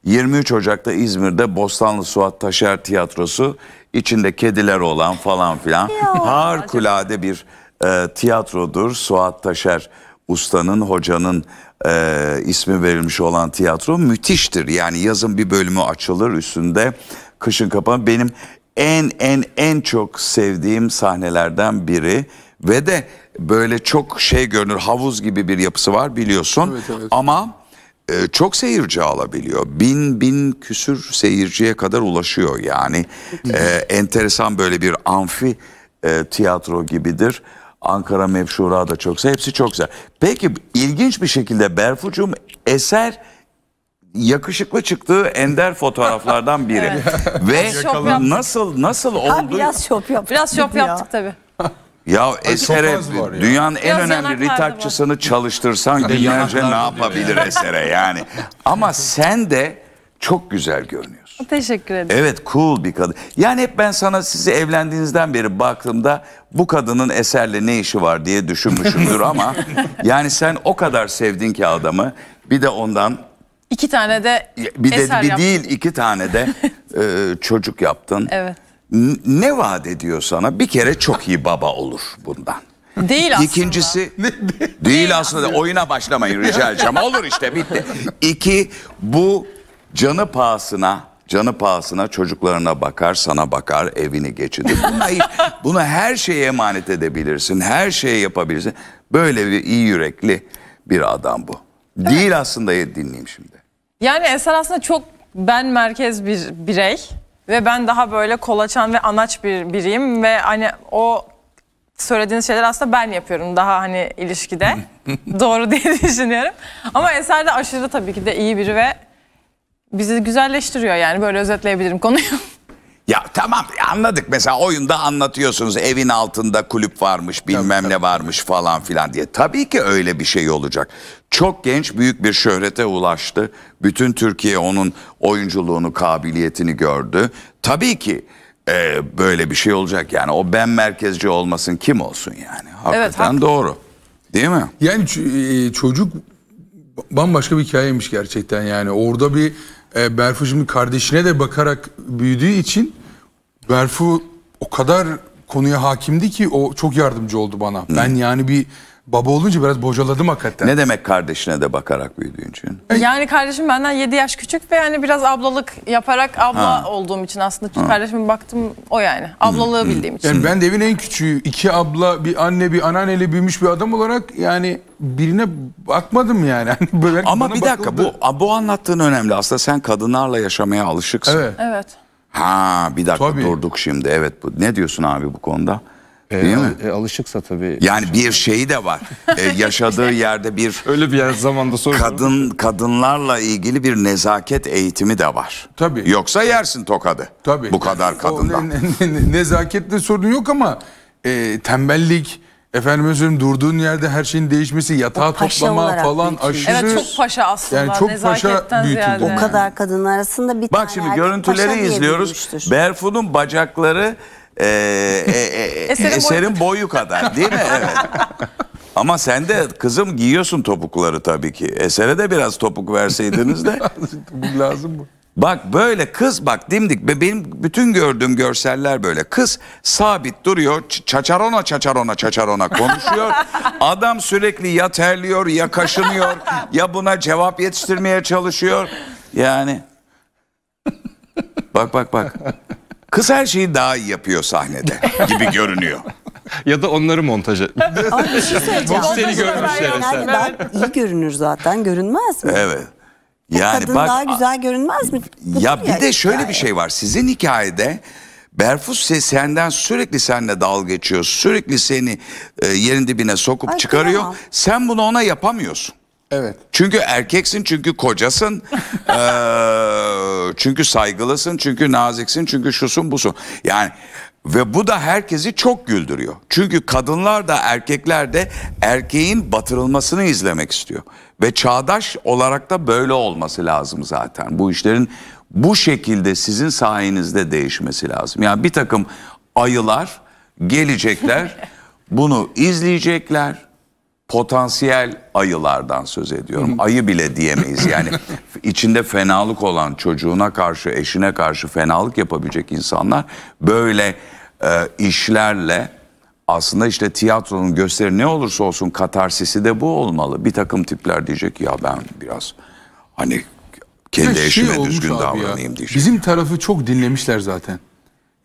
23 Ocak'ta İzmir'de Bostanlı Suat Taşer Tiyatrosu içinde kediler olan falan filan harikulade bir e, tiyatrodur. Suat Taşer ustanın, hocanın e, ismi verilmiş olan tiyatro müthiştir. Yani yazın bir bölümü açılır üstünde kışın kapan benim en en en çok sevdiğim sahnelerden biri ve de böyle çok şey görünür havuz gibi bir yapısı var biliyorsun evet, evet. ama e, çok seyirci alabiliyor bin bin küsür seyirciye kadar ulaşıyor yani e, enteresan böyle bir amfi e, tiyatro gibidir. Ankara Mevşura da çoksa hepsi çok güzel. Peki ilginç bir şekilde Berfucum eser yakışıklı çıktığı ender fotoğraflardan (laughs) biri. Ve Yakalandı. nasıl nasıl Ha oldu? biraz şop yaptık. Biraz şov Ya. yaptık tabii. Ya esere dünyanın en Biraz önemli yanaklar da ritakçısını çalıştırsan günlerce ne yapabilir esere yani. Ama sen de çok güzel görünüyorsun. Teşekkür ederim. Evet cool bir kadın. Yani hep ben sana sizi evlendiğinizden beri baktığımda bu kadının eserle ne işi var diye düşünmüşümdür ama (laughs) yani sen o kadar sevdin ki adamı bir de ondan İki tane de bir de bir yaptın. değil iki tane de (laughs) e, çocuk yaptın. Evet. ne vaat ediyor sana? Bir kere çok iyi baba olur bundan. Değil aslında. İkincisi (laughs) değil, değil aslında. Oyuna başlamayın rica edeceğim. (laughs) Olur işte bitti. İki bu canı pahasına canı pahasına çocuklarına bakar, sana bakar, evini geçirir. Buna, bunu her şeye emanet edebilirsin, her şeye yapabilirsin. Böyle bir iyi yürekli bir adam bu. Değil aslında e, dinleyeyim şimdi. Yani Eser aslında çok ben merkez bir birey ve ben daha böyle kolaçan ve anaç bir biriyim ve hani o söylediğiniz şeyler aslında ben yapıyorum daha hani ilişkide. (laughs) Doğru diye (laughs) düşünüyorum. Ama Eser de aşırı tabii ki de iyi biri ve bizi güzelleştiriyor yani böyle özetleyebilirim konuyu tamam anladık mesela oyunda anlatıyorsunuz evin altında kulüp varmış bilmem tabii, ne tabii. varmış falan filan diye. Tabii ki öyle bir şey olacak. Çok genç büyük bir şöhrete ulaştı. Bütün Türkiye onun oyunculuğunu kabiliyetini gördü. Tabii ki e, böyle bir şey olacak yani o ben merkezci olmasın kim olsun yani. Hakikaten evet, haklı. doğru değil mi? Yani e, çocuk bambaşka bir hikayeymiş gerçekten yani orada bir e, Berfu kardeşine de bakarak büyüdüğü için Berfu o kadar konuya hakimdi ki o çok yardımcı oldu bana. Hı. Ben yani bir baba olunca biraz bocaladım hakikaten. Ne demek kardeşine de bakarak büyüdüğün için? E, yani kardeşim benden 7 yaş küçük ve yani biraz ablalık yaparak abla ha. olduğum için aslında ha. kardeşime baktım o yani. Ablalığı Hı. bildiğim için. Yani ben de evin en küçüğü. iki abla, bir anne, bir anneanneyle büyümüş bir adam olarak yani birine bakmadım yani. (laughs) Hani böyle Ama bir bakıldı. dakika bu bu anlattığın önemli. Aslında sen kadınlarla yaşamaya alışıksın. Evet. Evet. Ha bir dakika tabii. durduk şimdi. Evet bu. Ne diyorsun abi bu konuda? E, Değil mi? E, alışıksa tabii. Yani bir şeyi de var. (laughs) e, yaşadığı yerde bir öyle bir yer zamanda sorun. Kadın kadınlarla ilgili bir nezaket eğitimi de var. Tabii. Yoksa yersin tokadı. Tabii. Bu kadar kadından. O, ne, ne, ne, nezaketle sorun yok ama e, tembellik, Efendim özürüm durduğun yerde her şeyin değişmesi, yatağa toplama falan büyütülmüş. aşırı... Evet çok paşa aslında. Yani çok paşa Nezaketten büyütüldü. O kadar kadın arasında bir tane Bak şimdi görüntüleri izliyoruz. büyümüştür. Berfu'nun bacakları e, e, e, (laughs) Eser'in boyu- boyu kadar değil mi? Evet. Ama sen de kızım giyiyorsun topukları tabii ki. Esere de biraz topuk verseydiniz de. Topuk (laughs) lazım mı? Bak böyle kız bak dimdik benim bütün gördüğüm görseller böyle kız sabit duruyor çaçarona çaçarona çaçarona konuşuyor (laughs) adam sürekli ya terliyor ya kaşınıyor ya buna cevap yetiştirmeye çalışıyor yani bak bak bak kız her şeyi daha iyi yapıyor sahnede gibi görünüyor ya da onları montaj et. Abi bir şey söyleyeceğim. seni görmüşler. Yani ben iyi görünür zaten görünmez mi? Evet yani kadın bak, daha güzel görünmez mi? Ya, ya bir ya de şöyle bir şey var. Sizin hikayede Berfus senden sürekli seninle dalga geçiyor. Sürekli seni e, yerin dibine sokup Ay, çıkarıyor. Kıyamam. Sen bunu ona yapamıyorsun. Evet. Çünkü erkeksin, çünkü kocasın, (laughs) ee, çünkü saygılısın, çünkü naziksin, çünkü şusun busun. Yani ve bu da herkesi çok güldürüyor. Çünkü kadınlar da erkekler de erkeğin batırılmasını izlemek istiyor. Ve çağdaş olarak da böyle olması lazım zaten. Bu işlerin bu şekilde sizin sayenizde değişmesi lazım. Yani bir takım ayılar gelecekler, (laughs) bunu izleyecekler, potansiyel ayılardan söz ediyorum. Ayı bile diyemeyiz. Yani (laughs) içinde fenalık olan çocuğuna karşı, eşine karşı fenalık yapabilecek insanlar böyle e, işlerle aslında işte tiyatronun gösteri ne olursa olsun katarsisi de bu olmalı. Bir takım tipler diyecek ya ben biraz hani kendi şey ya eşime şey düzgün davranayım ya, diyecek. Bizim tarafı çok dinlemişler zaten.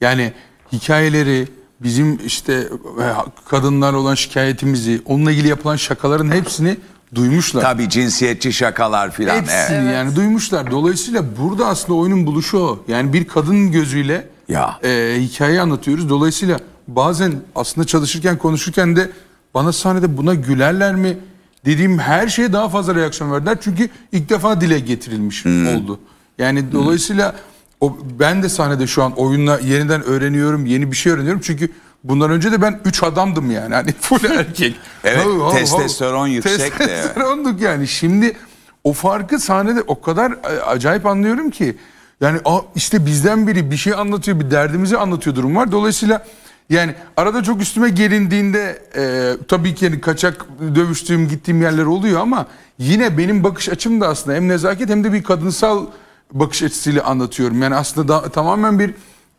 Yani hikayeleri, bizim işte e, kadınlar olan şikayetimizi, onunla ilgili yapılan şakaların hepsini duymuşlar. Tabii cinsiyetçi şakalar filan. Hepsini evet. yani duymuşlar. Dolayısıyla burada aslında oyunun buluşu o. Yani bir kadın gözüyle ya. E, hikayeyi anlatıyoruz. Dolayısıyla bazen aslında çalışırken konuşurken de bana sahnede buna gülerler mi dediğim her şeye daha fazla reaksiyon verdiler. Çünkü ilk defa dile getirilmiş hmm. oldu. Yani hmm. dolayısıyla o, ben de sahnede şu an oyunla yeniden öğreniyorum, yeni bir şey öğreniyorum. Çünkü bundan önce de ben 3 adamdım yani. Hani (laughs) full erkek. evet, ho, ho, testosteron yüksek de. Testosteronduk yani. Şimdi o farkı sahnede o kadar e, acayip anlıyorum ki. Yani işte bizden biri bir şey anlatıyor, bir derdimizi anlatıyor durum var. Dolayısıyla yani arada çok üstüme gelindiğinde e, tabii ki yani kaçak dövüştüğüm gittiğim yerler oluyor ama yine benim bakış açım da aslında hem nezaket hem de bir kadınsal bakış açısıyla anlatıyorum. Yani aslında da, tamamen bir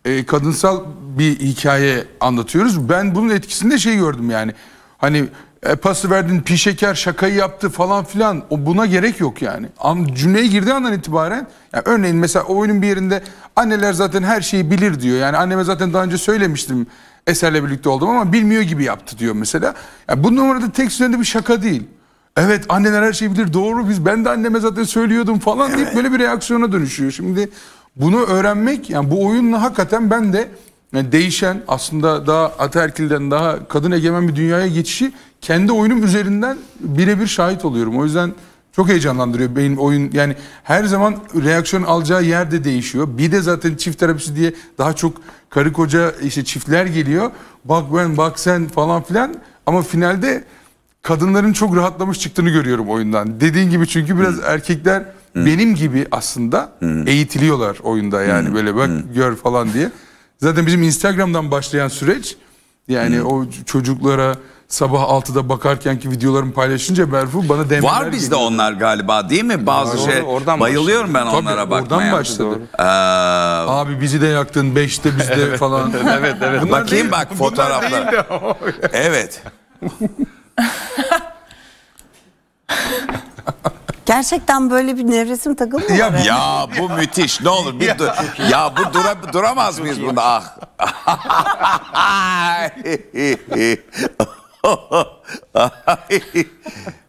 e, kadınsal bir hikaye anlatıyoruz. Ben bunun etkisinde şey gördüm yani. Hani e, pası verdin, pişeker şakayı yaptı falan filan. O buna gerek yok yani. Am cümleye girdiği andan itibaren yani örneğin mesela o oyunun bir yerinde anneler zaten her şeyi bilir diyor. Yani anneme zaten daha önce söylemiştim. Eserle birlikte oldum ama bilmiyor gibi yaptı diyor mesela. Yani bu numarada tek üzerinde bir şaka değil. Evet anneler her şeyi bilir doğru biz ben de anneme zaten söylüyordum falan evet. deyip böyle bir reaksiyona dönüşüyor. Şimdi bunu öğrenmek yani bu oyunla hakikaten ben de yani değişen aslında daha ataerkilden daha kadın egemen bir dünyaya geçişi kendi oyunum üzerinden birebir şahit oluyorum. O yüzden çok heyecanlandırıyor benim oyun. Yani her zaman reaksiyon alacağı yer de değişiyor. Bir de zaten çift terapisi diye daha çok karı koca işte çiftler geliyor. Bak ben bak sen falan filan. Ama finalde kadınların çok rahatlamış çıktığını görüyorum oyundan. Dediğin gibi çünkü biraz Hı. Hmm. erkekler Hı. Hmm. benim gibi aslında Hı. Hmm. eğitiliyorlar oyunda yani Hı. böyle bak Hı. gör falan diye. Zaten bizim Instagram'dan başlayan süreç yani Hı. o çocuklara sabah 6'da bakarkenki videolarımı paylaşınca Berfu bana DM'ler Var bizde geliyor. onlar galiba değil mi? Bazı Var, şey oradan bayılıyorum başladı. ben onlara bakmaya. Oradan başladı. Ee... Abi bizi de yaktın 5'te bizde falan. (laughs) evet evet. Bunlar Bakayım değil, bak fotoğraflar. evet. (laughs) Gerçekten böyle bir nevresim takımı mı var? Ya, ya bu müthiş. Ne olur bir dur. Ya bu dura, duramaz mıyız bunda? Ah.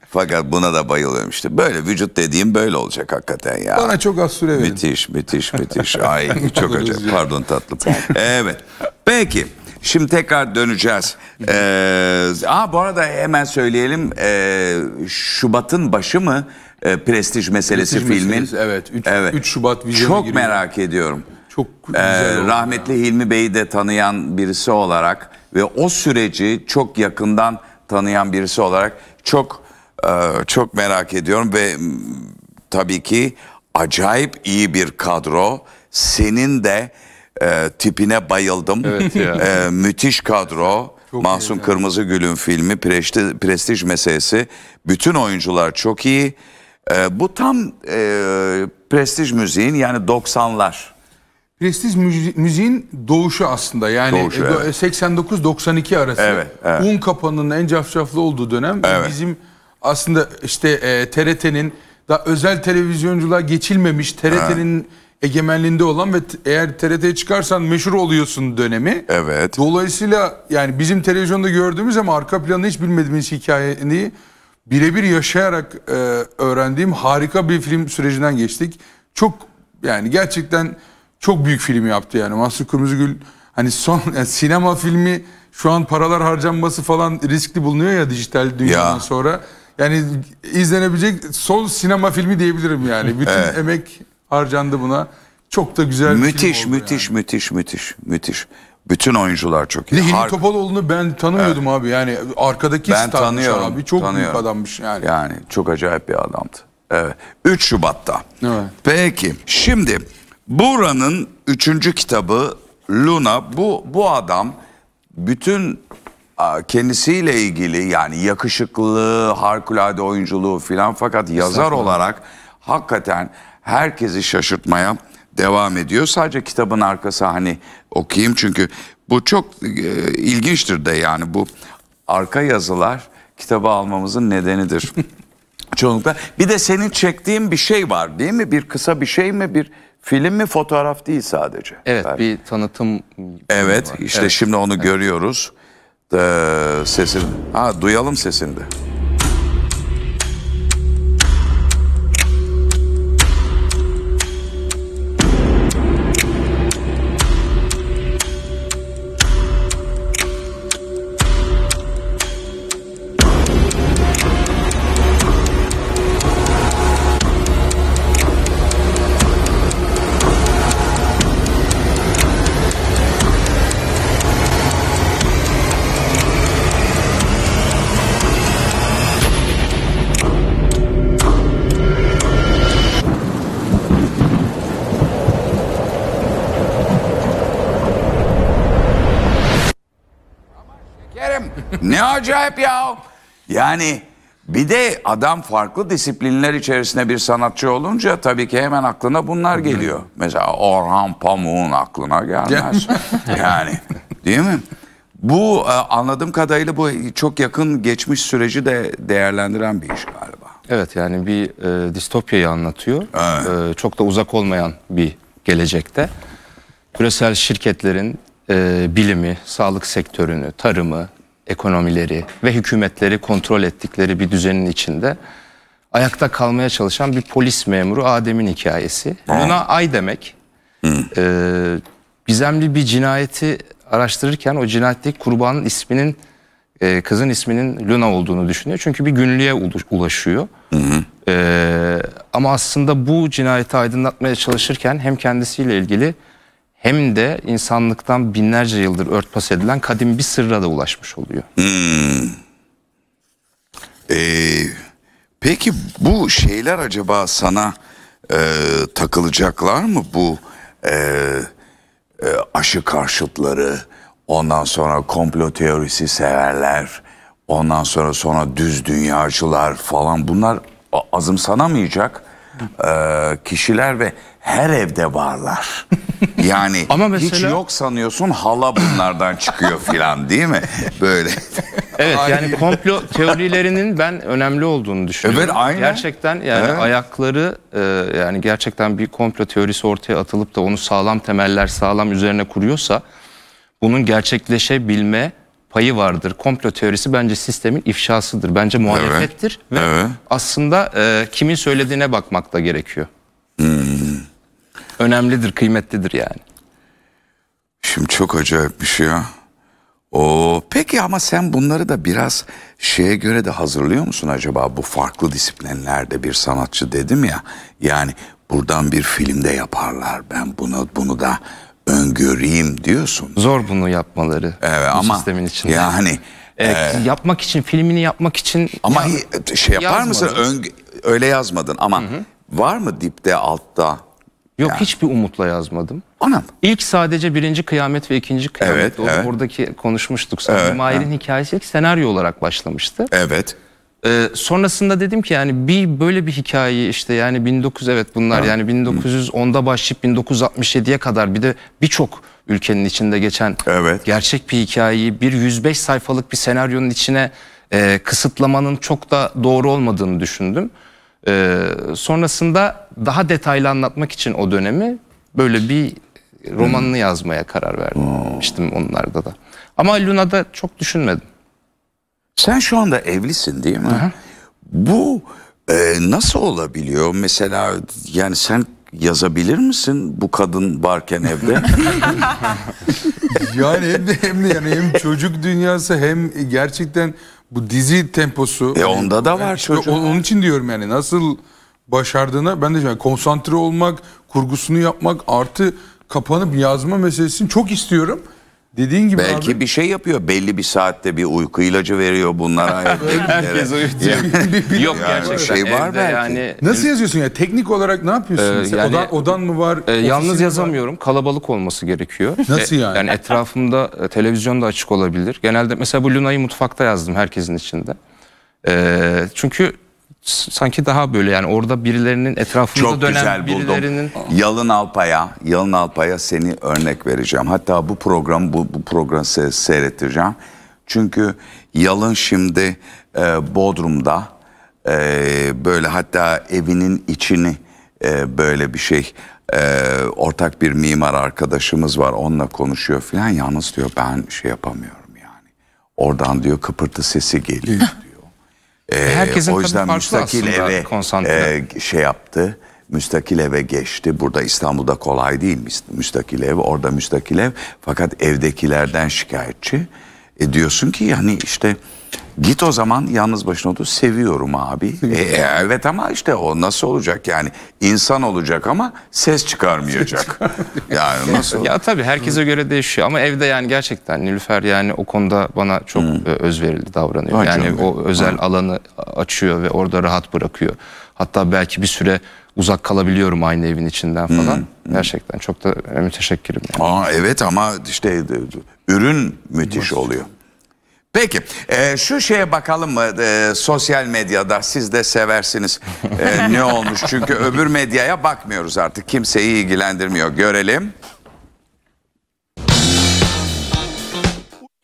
Fakat buna da bayılıyorum işte. Böyle vücut dediğim böyle olacak hakikaten ya. Bana çok az süre verin. Müthiş, müthiş, müthiş. Ay (laughs) çok acayip. Pardon tatlım. Evet. Peki. Şimdi tekrar döneceğiz. Ee, aa, bu arada hemen söyleyelim. Ee, Şubat'ın başı mı e, Prestij Meselesi Prestij filmin? Meselesi, evet, 3, evet. Şubat vizyona Çok giriyor. merak ediyorum. Çok ee, güzel ee, Rahmetli ya. Hilmi Bey'i de tanıyan birisi olarak ve o süreci çok yakından tanıyan birisi olarak çok e, çok merak ediyorum ve tabii ki acayip iyi bir kadro. Senin de e, tipine bayıldım. Evet ya. E, müthiş kadro. Çok Mahsun iyi, Kırmızıgül'ün yani. filmi prestij, prestij meselesi. Bütün oyuncular çok iyi. E, bu tam e, prestij müziğin yani 90'lar. Prestij müziğin doğuşu aslında yani doğuşu, e, evet. 89-92 arası. Evet, evet. Un kapanının en cafcaflı olduğu dönem evet. bizim aslında işte e, TRT'nin daha özel televizyoncular geçilmemiş TRT'nin... Evet egemenliğinde olan ve eğer TRT'ye çıkarsan meşhur oluyorsun dönemi. Evet. Dolayısıyla yani bizim televizyonda gördüğümüz ama arka planı hiç bilmediğimiz hikayeni birebir yaşayarak e, öğrendiğim harika bir film sürecinden geçtik. Çok yani gerçekten çok büyük film yaptı yani. Mahsun Kırmızıgül hani son yani sinema filmi şu an paralar harcanması falan riskli bulunuyor ya dijital dünyadan ya. sonra. Yani izlenebilecek son sinema filmi diyebilirim yani. (laughs) Bütün evet. emek harcandı buna. Çok da güzel bir müthiş, film oldu müthiş, yani. müthiş, müthiş, müthiş. Bütün oyuncular çok iyi. Lehinin Har- Topaloğlu'nu ben tanımıyordum evet. abi. Yani arkadaki ben şey tanıyorum, abi. Çok tanıyorum. büyük adammış yani. Yani çok acayip bir adamdı. Evet. 3 Şubat'ta. Evet. Peki. Şimdi Buran'ın üçüncü kitabı Luna. Bu bu adam bütün kendisiyle ilgili yani yakışıklılığı, harikulade oyunculuğu filan fakat yazar olarak hakikaten herkesi şaşırtmaya devam ediyor. Sadece kitabın arkası hani okuyayım çünkü bu çok e, ilginçtir de yani bu arka yazılar kitabı almamızın nedenidir. (laughs) Çoğunlukla. Bir de senin çektiğin bir şey var değil mi? Bir kısa bir şey mi? Bir film mi? Fotoğraf değil sadece. Evet belki. bir tanıtım. Evet var. işte evet. şimdi onu evet. görüyoruz. Ee, sesin. Ha duyalım sesini de. acayip ya. Yani bir de adam farklı disiplinler içerisinde bir sanatçı olunca tabii ki hemen aklına bunlar geliyor. Mesela Orhan Pamuk'un aklına gelmez. (laughs) yani değil mi? Bu e, anladığım kadarıyla bu çok yakın geçmiş süreci de değerlendiren bir iş galiba. Evet yani bir e, distopyayı anlatıyor. Evet. E, çok da uzak olmayan bir gelecekte. Küresel şirketlerin e, bilimi, sağlık sektörünü, tarımı, ekonomileri ve hükümetleri kontrol ettikleri bir düzenin içinde ayakta kalmaya çalışan bir polis memuru Adem'in hikayesi. Ha. Buna ay demek. Hı. Ee, gizemli bir cinayeti araştırırken o cinayetteki kurbanın isminin e, kızın isminin Luna olduğunu düşünüyor. Çünkü bir günlüğe ulaşıyor. Hı hı. Ee, ama aslında bu cinayeti aydınlatmaya çalışırken hem kendisiyle ilgili hem de insanlıktan binlerce yıldır örtbas edilen kadim bir sırra da ulaşmış oluyor. Hmm. Ee, peki bu şeyler acaba sana e, takılacaklar mı bu e, e, aşı karşıtları ondan sonra komplo teorisi severler ondan sonra sonra düz dünyacılar falan bunlar azımsanamayacak e, kişiler ve her evde varlar. (laughs) Yani Ama mesela... hiç yok sanıyorsun hala bunlardan çıkıyor filan değil mi? Böyle. Evet yani komplo teorilerinin ben önemli olduğunu düşünüyorum. Evet aynen. Gerçekten yani evet. ayakları e, yani gerçekten bir komplo teorisi ortaya atılıp da onu sağlam temeller sağlam üzerine kuruyorsa bunun gerçekleşebilme payı vardır. Komplo teorisi bence sistemin ifşasıdır. Bence muhalefettir evet. ve evet. aslında e, kimin söylediğine bakmak da gerekiyor. Hmm önemlidir, kıymetlidir yani. Şimdi çok acayip bir şey ya. O peki ama sen bunları da biraz şeye göre de hazırlıyor musun acaba bu farklı disiplinlerde bir sanatçı dedim ya. Yani buradan bir filmde yaparlar ben bunu bunu da öngöreyim diyorsun. Zor bunu yapmaları. Evet bu ama sistemin içinde. yani e, e yapmak için filmini yapmak için ama ya, şey yapar yazmadın. mısın Ön, öyle yazmadın ama hı hı. var mı dipte altta Yok ya. hiçbir umutla yazmadım. Anam. İlk sadece birinci kıyamet ve ikinci kıyamet. Evet, o, evet. Buradaki konuşmuştuk. Sonra evet, Mahir'in evet. hikayesi ilk senaryo olarak başlamıştı. Evet. Ee, sonrasında dedim ki yani bir böyle bir hikayeyi işte yani 19 evet bunlar ha. yani 1910'da başlayıp 1967'ye kadar bir de birçok ülkenin içinde geçen evet. gerçek bir hikayeyi bir 105 sayfalık bir senaryonun içine e, kısıtlamanın çok da doğru olmadığını düşündüm. Ee, sonrasında daha detaylı anlatmak için o dönemi böyle bir romanını yazmaya karar verdim. İşte onlarda da. Ama Luna'da çok düşünmedim. Sen şu anda evlisin değil mi? Aha. Bu e, nasıl olabiliyor? Mesela yani sen yazabilir misin bu kadın varken evde? (laughs) yani hem de hem de yani hem çocuk dünyası hem gerçekten bu dizi temposu. E onda da var yani, çocuğun. Onun için diyorum yani nasıl başardığına ben de yani konsantre olmak, kurgusunu yapmak artı kapanıp yazma meselesini çok istiyorum. Dediğin gibi Belki abi. bir şey yapıyor. Belli bir saatte bir uyku ilacı veriyor bunlara. (laughs) Herkes uyutuyor. Yok yani gerçekten. Şey var belki. Yani, Nasıl yazıyorsun ya? Teknik olarak ne yapıyorsun? Ee, yani, odan, odan mı var? E, yalnız yazamıyorum. Var? Kalabalık olması gerekiyor. Nasıl yani? E, yani etrafımda e, televizyon da açık olabilir. Genelde mesela bu Luna'yı mutfakta yazdım herkesin içinde. E, çünkü sanki daha böyle yani orada birilerinin etrafında Çok dönen güzel buldum. birilerinin Yalın Alpay'a Yalın Alpay'a seni örnek vereceğim. Hatta bu program bu, bu programı seyrettireceğim. Çünkü Yalın şimdi e, Bodrum'da e, böyle hatta evinin içini e, böyle bir şey e, ortak bir mimar arkadaşımız var onunla konuşuyor filan yalnız diyor ben şey yapamıyorum yani. Oradan diyor kıpırtı sesi geliyor (laughs) diyor. Ee, Herkesin o yüzden müstakil eve e, şey yaptı. Müstakil eve geçti. Burada İstanbul'da kolay değil müstakil ev. Orada müstakil ev. Fakat evdekilerden şikayetçi. E, diyorsun ki yani işte Git o zaman yalnız başına otur. Seviyorum abi. (laughs) E, e, evet ama işte o nasıl olacak yani? insan olacak ama ses çıkarmayacak. yani nasıl? ya tabii herkese göre değişiyor ama evde yani gerçekten Nilüfer yani o konuda bana çok hmm. E, özverili davranıyor. Ay yani canım. o özel ha. alanı açıyor ve orada rahat bırakıyor. Hatta belki bir süre uzak kalabiliyorum aynı evin içinden hmm, falan. Hmm. Gerçekten çok da e, müteşekkirim. Yani. Aa evet ama işte ürün müthiş oluyor. Peki e, şu şeye bakalım mı e, e, sosyal medyada siz de seversiniz e, ne olmuş çünkü öbür medyaya bakmıyoruz artık kimseyi ilgilendirmiyor görelim.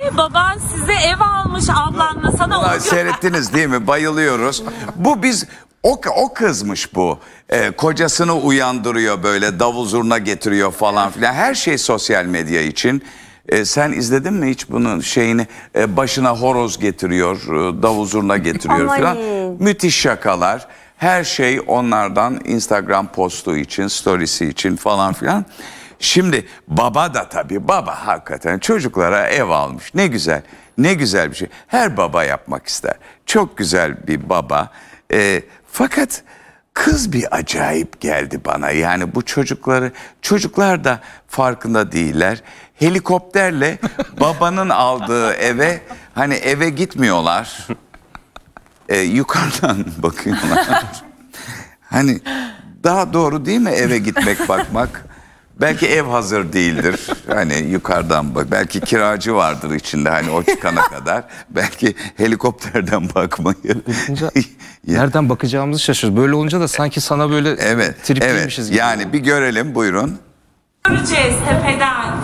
E, baban size ev almış ablanla sana Vallahi oluyor. Seyrettiniz değil mi bayılıyoruz. Bu biz o, o kızmış bu. E, kocasını uyandırıyor böyle davul zurna getiriyor falan filan her şey sosyal medya için. E, sen izledin mi hiç bunun şeyini e, başına horoz getiriyor, e, davul zurna getiriyor Aman falan. Müthiş şakalar. Her şey onlardan Instagram postu için, storiesi için falan filan. Şimdi baba da tabii baba hakikaten çocuklara ev almış. Ne güzel. Ne güzel bir şey. Her baba yapmak ister. Çok güzel bir baba. E, fakat kız bir acayip geldi bana. Yani bu çocukları çocuklar da farkında değiller helikopterle (laughs) babanın aldığı eve hani eve gitmiyorlar. E, yukarıdan (laughs) bakıyorlar. hani daha doğru değil mi eve gitmek bakmak? Belki ev hazır değildir. Hani yukarıdan bak. Belki kiracı vardır içinde hani o çıkana kadar. Belki helikopterden bakmayı. (laughs) nereden bakacağımızı şaşırır. Böyle olunca da sanki sana böyle evet, tripliymişiz evet. gibi. Yani bir görelim buyurun. Göreceğiz tepeden.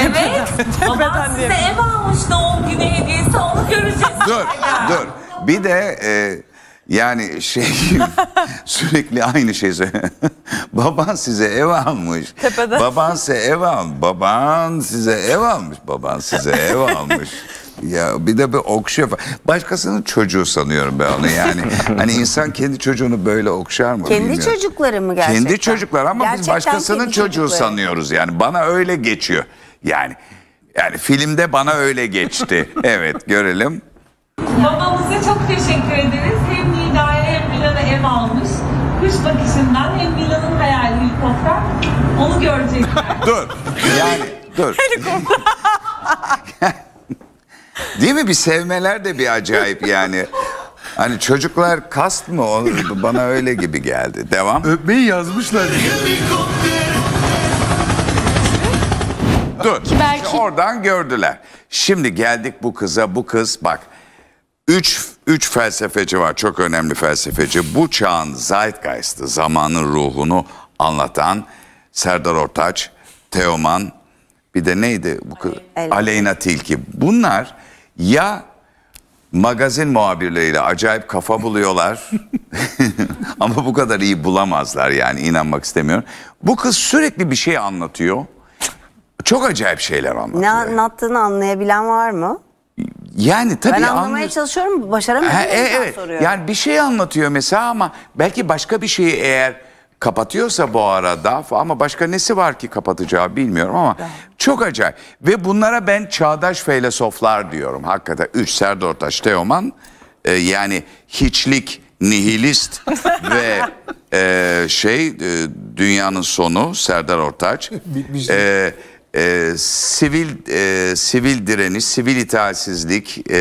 Evet. (laughs) Ama size ev almış doğum günü hediyesi onu göreceğiz. Dur dur. Bir de e, yani şey (laughs) sürekli aynı şey (laughs) baban size ev almış. Tepeden. Baban size ev almış. Baban size ev almış. Baban size ev almış. Ya bir de bir okşuyor falan. Başkasının çocuğu sanıyorum ben onu yani. hani insan kendi çocuğunu böyle okşar mı Kendi bilmiyorum. çocukları mı gerçekten? Kendi çocuklar ama Gerçekten biz başkasının çocuğu çocukları. sanıyoruz yani. Bana öyle geçiyor. Yani yani filmde bana öyle geçti. (laughs) evet görelim. Babamıza çok teşekkür ederiz. Hem Nida'ya hem Milan'a ev almış. Kış bakışından hem Milan'ın hayali helikopter. Onu görecekler. (laughs) dur. Yani dur. Helikopter. (laughs) Değil mi? Bir sevmeler de bir acayip yani. Hani çocuklar kast mı olur? Bana öyle gibi geldi. Devam. Öpmeyi yazmışlar. Dur. Ki belki... Oradan gördüler. Şimdi geldik bu kıza. Bu kız bak. Üç, üç felsefeci var. Çok önemli felsefeci. Bu çağın zeitgeist'ı, zamanın ruhunu anlatan Serdar Ortaç, Teoman, bir de neydi bu kız? Aleyna Tilki. Bunlar ya magazin muhabirleriyle acayip kafa buluyorlar. (laughs) Ama bu kadar iyi bulamazlar yani inanmak istemiyorum. Bu kız sürekli bir şey anlatıyor. Çok acayip şeyler anlatıyor. Ne anlattığını anlayabilen var mı? Yani tabii ben anlamaya anlıyor. çalışıyorum başaramıyorum. Ha, e, evet. Soruyorum. Yani bir şey anlatıyor mesela ama belki başka bir şeyi eğer kapatıyorsa bu arada ama başka nesi var ki kapatacağı bilmiyorum ama çok acayip. Ve bunlara ben çağdaş filozoflar diyorum hakikaten. Üç Serdar Ortaç, Teoman e, yani hiçlik, nihilist (laughs) ve e, şey e, dünyanın sonu Serdar Ortaç. Bitmişti. Şey- e, e, sivil e, sivil direniş, sivil itaatsizlik e,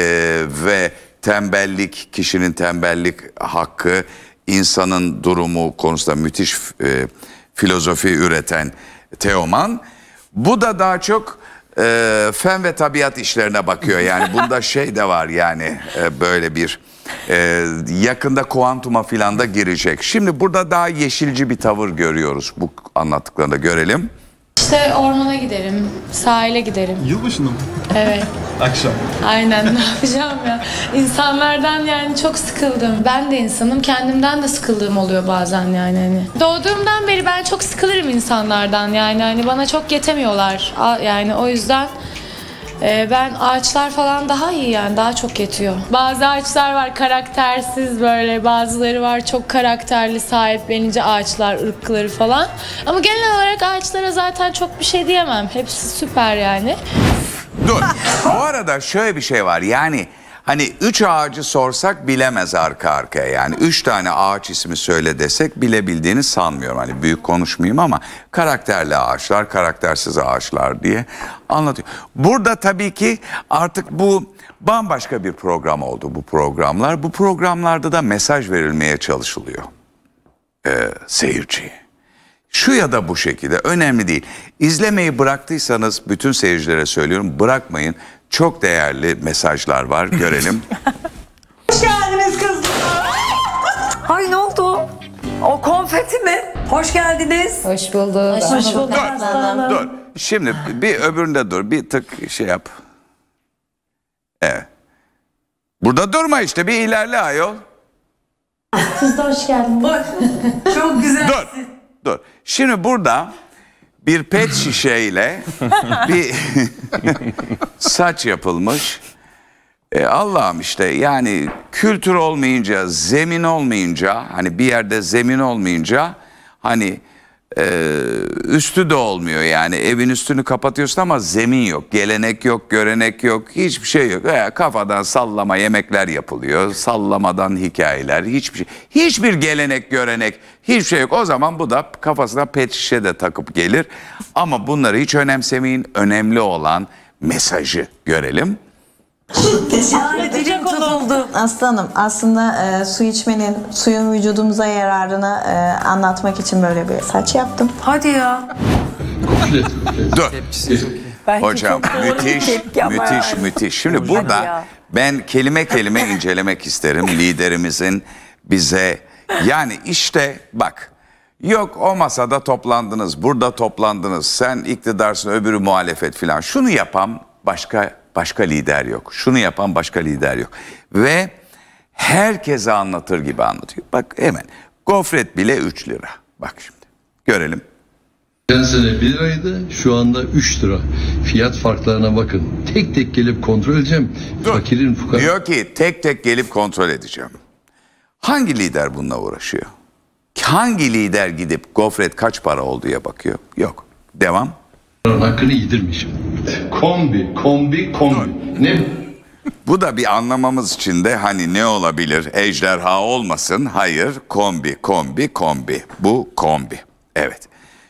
ve tembellik, kişinin tembellik hakkı, insanın durumu konusunda müthiş e, filozofi üreten Teoman. Bu da daha çok e, fen ve tabiat işlerine bakıyor. Yani bunda (laughs) şey de var yani e, böyle bir e, yakında kuantuma filan da girecek. Şimdi burada daha yeşilci bir tavır görüyoruz bu anlattıklarında görelim. İşte ormana giderim, sahile giderim. Yılbaşında mı? Evet. (laughs) Akşam. Aynen ne yapacağım ya. İnsanlardan yani çok sıkıldım. Ben de insanım, kendimden de sıkıldığım oluyor bazen yani hani. Doğduğumdan beri ben çok sıkılırım insanlardan yani hani bana çok yetemiyorlar. Yani o yüzden ee, ben ağaçlar falan daha iyi yani daha çok yetiyor. Bazı ağaçlar var karaktersiz böyle bazıları var çok karakterli sahiplenici ağaçlar ırkları falan. Ama genel olarak ağaçlara zaten çok bir şey diyemem. Hepsi süper yani. Dur. Bu arada şöyle bir şey var yani Hani üç ağacı sorsak bilemez arka arkaya yani. Üç tane ağaç ismi söyle desek bilebildiğini sanmıyorum. Hani büyük konuşmayayım ama karakterli ağaçlar, karaktersiz ağaçlar diye anlatıyor. Burada tabii ki artık bu bambaşka bir program oldu bu programlar. Bu programlarda da mesaj verilmeye çalışılıyor ee, seyirciye. Şu ya da bu şekilde önemli değil. İzlemeyi bıraktıysanız bütün seyircilere söylüyorum bırakmayın. Çok değerli mesajlar var. Görelim. (laughs) Hoş geldiniz kızlar. Ay ne oldu? O konfeti mi? Hoş geldiniz. Hoş bulduk. Hoş, Hoş bulduk. Dur, dur. Şimdi bir öbüründe dur. Bir tık şey yap. Evet. Burada durma işte. Bir ilerle ayol. Siz de hoş geldiniz. Bak, çok güzel. Dur. Dur. Şimdi burada bir pet şişeyle bir (laughs) saç yapılmış. E Allah'ım işte yani kültür olmayınca, zemin olmayınca, hani bir yerde zemin olmayınca hani e, üstü de olmuyor yani evin üstünü kapatıyorsun ama zemin yok gelenek yok görenek yok hiçbir şey yok e, kafadan sallama yemekler yapılıyor sallamadan hikayeler hiçbir şey hiçbir gelenek görenek hiçbir şey yok o zaman bu da kafasına pet şişe de takıp gelir ama bunları hiç önemsemeyin önemli olan mesajı görelim yani dilim tutuldu. Aslanım aslında e, su içmenin suyun vücudumuza yararını e, anlatmak için böyle bir saç yaptım. Hadi ya. Dur. Hocam müthiş, müthiş, müthiş. Şimdi burada ben kelime kelime (laughs) incelemek isterim liderimizin bize. Yani işte bak yok o masada toplandınız, burada toplandınız, sen iktidarsın öbürü muhalefet filan. Şunu yapam başka başka lider yok. Şunu yapan başka lider yok. Ve herkese anlatır gibi anlatıyor. Bak hemen gofret bile 3 lira. Bak şimdi görelim. Geçen sene 1 liraydı şu anda 3 lira. Fiyat farklarına bakın. Tek tek gelip kontrol edeceğim. Dur. Fakirin fukara. Diyor ki tek tek gelip kontrol edeceğim. Hangi lider bununla uğraşıyor? Hangi lider gidip gofret kaç para olduya bakıyor? Yok. Devam. Hakkını yedirmişim. Kombi, kombi, kombi. Ne? Bu da bir anlamamız için de hani ne olabilir? Ejderha olmasın. Hayır, kombi, kombi, kombi. Bu kombi. Evet.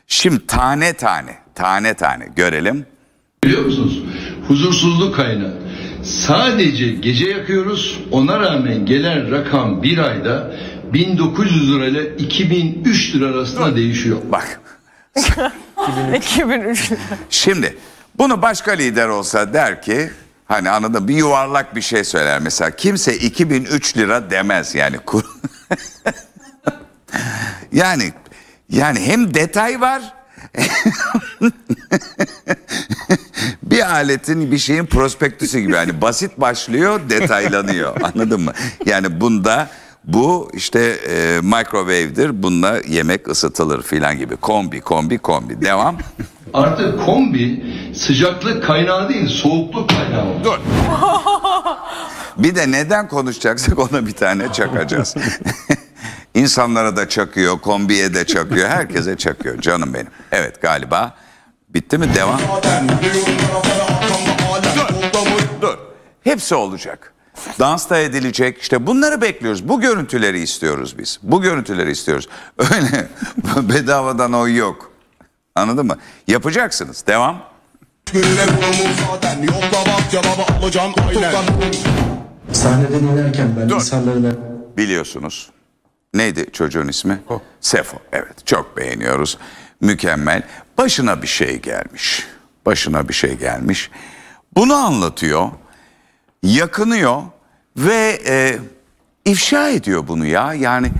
Şimdi tane tane, tane tane görelim. Biliyor musunuz? Huzursuzluk kaynağı. Sadece gece yakıyoruz. Ona rağmen gelen rakam bir ayda 1900 lirayla 2003 lira arasında değişiyor. Bak. (laughs) 2003. 2003. (laughs) Şimdi bunu başka lider olsa der ki hani anladın bir yuvarlak bir şey söyler mesela. Kimse 2003 lira demez yani. kur (laughs) yani yani hem detay var (laughs) bir aletin bir şeyin prospektüsü gibi yani basit başlıyor detaylanıyor anladın mı? Yani bunda bu işte e, microwave'dir. Bununla yemek ısıtılır filan gibi. Kombi, kombi, kombi. Devam. (laughs) Artık kombi sıcaklık kaynağı değil, soğukluk kaynağı. Dur. bir de neden konuşacaksak ona bir tane çakacağız. (laughs) İnsanlara da çakıyor, kombiye de çakıyor, herkese çakıyor canım benim. Evet galiba bitti mi? Devam. dur, dur. Hepsi olacak dans da edilecek. İşte bunları bekliyoruz. Bu görüntüleri istiyoruz biz. Bu görüntüleri istiyoruz. (laughs) Öyle bedavadan o yok. Anladın mı? Yapacaksınız. Devam. Günler umurumuz ben Dur. insanları Biliyorsunuz. Neydi çocuğun ismi? O. Sefo. Evet çok beğeniyoruz. Mükemmel. Başına bir şey gelmiş. Başına bir şey gelmiş. Bunu anlatıyor yakınıyor ve e, ifşa ediyor bunu ya. Yani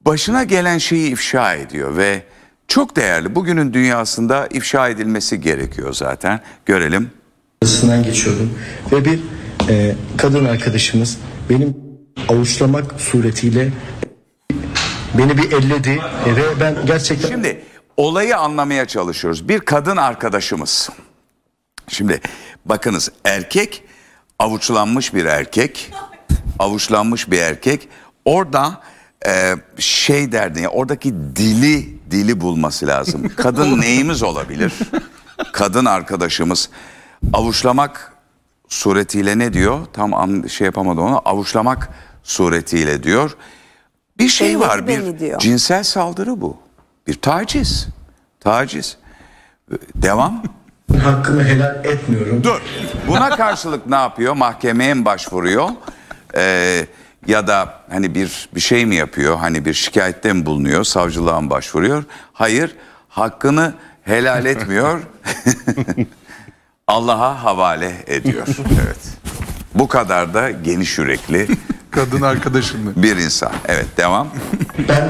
başına gelen şeyi ifşa ediyor ve çok değerli. Bugünün dünyasında ifşa edilmesi gerekiyor zaten. Görelim. Arasından geçiyordum ve bir e, kadın arkadaşımız benim avuçlamak suretiyle beni bir elledi e, ve ben gerçekten... Şimdi olayı anlamaya çalışıyoruz. Bir kadın arkadaşımız. Şimdi Bakınız erkek avuçlanmış bir erkek. avuçlanmış bir erkek. Orada e, şey derdi ya oradaki dili dili bulması lazım. Kadın (laughs) neyimiz olabilir? Kadın arkadaşımız avuçlamak suretiyle ne diyor? Tam şey yapamadı onu. Avuçlamak suretiyle diyor. Bir şey beni var bir diyor. cinsel saldırı bu. Bir taciz. Taciz. Devam. Hakkımı helal etmiyorum. Dur. Buna karşılık ne yapıyor? Mahkemeye mi başvuruyor? Ee, ya da hani bir bir şey mi yapıyor? Hani bir şikayette mi bulunuyor? Savcılığa mı başvuruyor? Hayır. Hakkını helal etmiyor. (laughs) Allah'a havale ediyor. Evet. Bu kadar da geniş yürekli kadın arkadaşım da. bir insan. Evet devam. Ben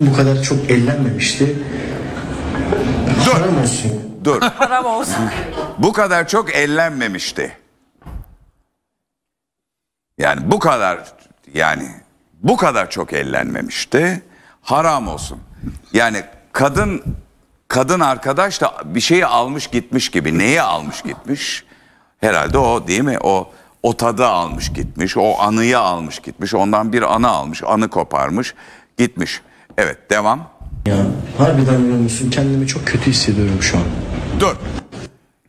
bu kadar çok ellenmemişti. Dur. Haram olsun dur. (laughs) Param olsun. bu kadar çok ellenmemişti. Yani bu kadar yani bu kadar çok ellenmemişti. Haram olsun. Yani kadın kadın arkadaş da bir şeyi almış gitmiş gibi. Neyi almış gitmiş? Herhalde o değil mi? O o tadı almış gitmiş. O anıyı almış gitmiş. Ondan bir ana almış. Anı koparmış. Gitmiş. Evet devam. Ya harbiden biliyor musun kendimi çok kötü hissediyorum şu an. Dur.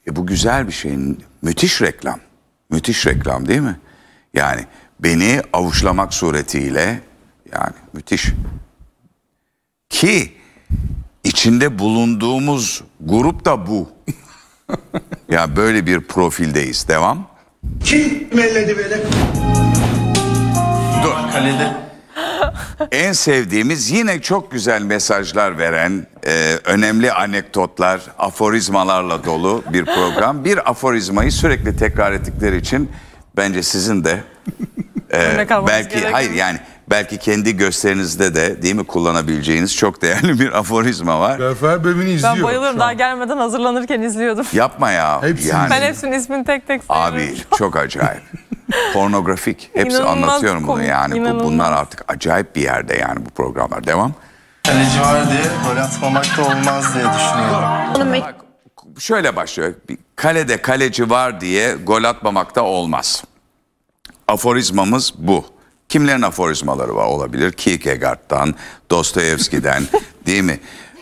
E bu güzel bir şeyin Müthiş reklam. Müthiş reklam değil mi? Yani beni avuçlamak suretiyle yani müthiş. Ki içinde bulunduğumuz grup da bu. (laughs) ya böyle bir profildeyiz. Devam. Kim melledi böyle? Dur. Kalede. (laughs) en sevdiğimiz yine çok güzel mesajlar veren, e, önemli anekdotlar, aforizmalarla dolu bir program. Bir aforizmayı sürekli tekrar ettikleri için bence sizin de e, belki hayır yani belki kendi gösterinizde de değil mi kullanabileceğiniz çok değerli bir aforizma var. Zafer bölümünü izliyor. Ben bayılıyorum daha gelmeden hazırlanırken izliyordum. Yapma ya. Hepsini yani. Ben hepsinin ismini tek tek sayıyorum. Abi çok acayip. (laughs) Pornografik. Hepsi İnanılmaz anlatıyorum bunu yani. Bu, bunlar artık acayip bir yerde yani bu programlar. Devam. Kaleci var diye gol atmamak da olmaz diye düşünüyorum. şöyle başlıyor. Kalede kaleci var diye gol atmamak da olmaz. Aforizmamız bu. Kimlerin aforizmaları var olabilir? Kierkegaard'dan, Dostoyevski'den, (laughs) değil mi?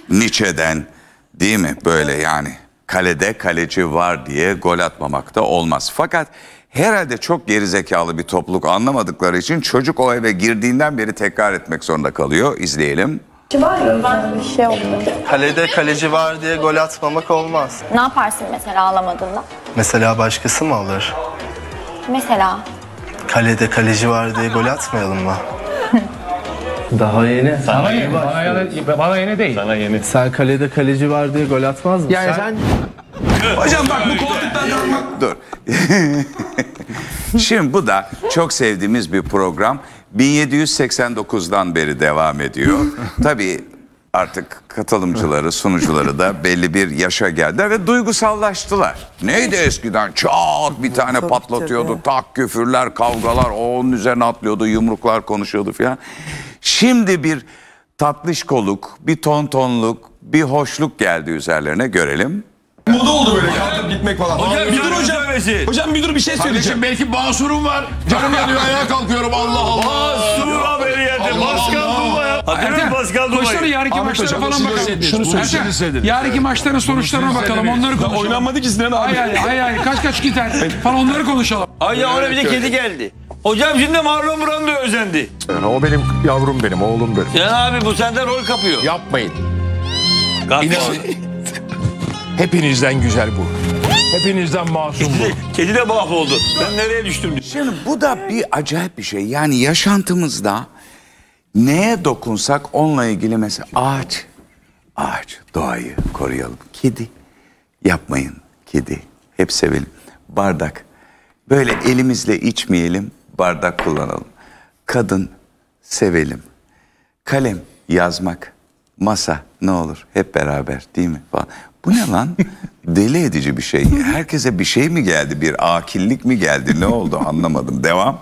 Nietzsche'den, değil mi? Böyle yani kalede kaleci var diye gol atmamak da olmaz. Fakat herhalde çok gerizekalı bir topluluk anlamadıkları için çocuk o eve girdiğinden beri tekrar etmek zorunda kalıyor. İzleyelim. Var mı? Var bir şey oldu. Kalede kaleci var diye gol atmamak olmaz. Ne yaparsın mesela ağlamadığında? Mesela başkası mı alır? Mesela kalede kaleci var diye gol atmayalım mı? (laughs) Daha yeni. Sana yeni, bana yeni, bana yeni değil. Sana yeni. Sen kalede kaleci var diye gol atmaz mısın? Yani sen... Hocam bak bu koltuktan dönmek... Dur. (laughs) Şimdi bu da çok sevdiğimiz bir program. 1789'dan beri devam ediyor. (laughs) Tabii artık katılımcıları, sunucuları da belli bir yaşa geldiler ve duygusallaştılar. Neydi eskiden? Çok bir tane patlatıyordu, tak küfürler, kavgalar, o onun üzerine atlıyordu, yumruklar konuşuyordu falan. Şimdi bir tatlış koluk, bir tontonluk, bir hoşluk geldi üzerlerine görelim. Moda oldu böyle kalkıp gitmek falan. Hocam bir dur hocam. Hocam bir dur bir şey söyleyeceğim. Kardeşim belki basurum var. Canım yanıyor ayağa kalkıyorum Allah Allah. Basur haberi yedi. Maskan Hatırlıyor musun Pascal Dumay'ı? Koçları yarınki maçlara falan siz bakalım. Şunu bunu siz söyleyeceğim. Yarınki maçların sonuçlarına bakalım. Onları konuşalım. Oynanmadı ki Sinan abi. Ay ay ay ay kaç kaç gider (laughs) falan onları konuşalım. Ay ya ona bir de kedi geldi. Hocam şimdi Marlon Brando özendi. Yani o benim yavrum benim, oğlum benim. Ya abi bu senden rol kapıyor. Yapmayın. İnanın. (laughs) Hepinizden güzel bu. Hepinizden masum bu. (laughs) kedi de mahvoldu. Ben nereye düştüm? Şimdi bu da bir acayip bir şey. Yani yaşantımızda Neye dokunsak onunla ilgili mesela ağaç, ağaç doğayı koruyalım. Kedi yapmayın kedi hep sevelim. Bardak böyle elimizle içmeyelim bardak kullanalım. Kadın sevelim. Kalem yazmak masa ne olur hep beraber değil mi Bu ne lan? (laughs) Deli edici bir şey. Herkese bir şey mi geldi? Bir akillik mi geldi? Ne oldu anlamadım. Devam.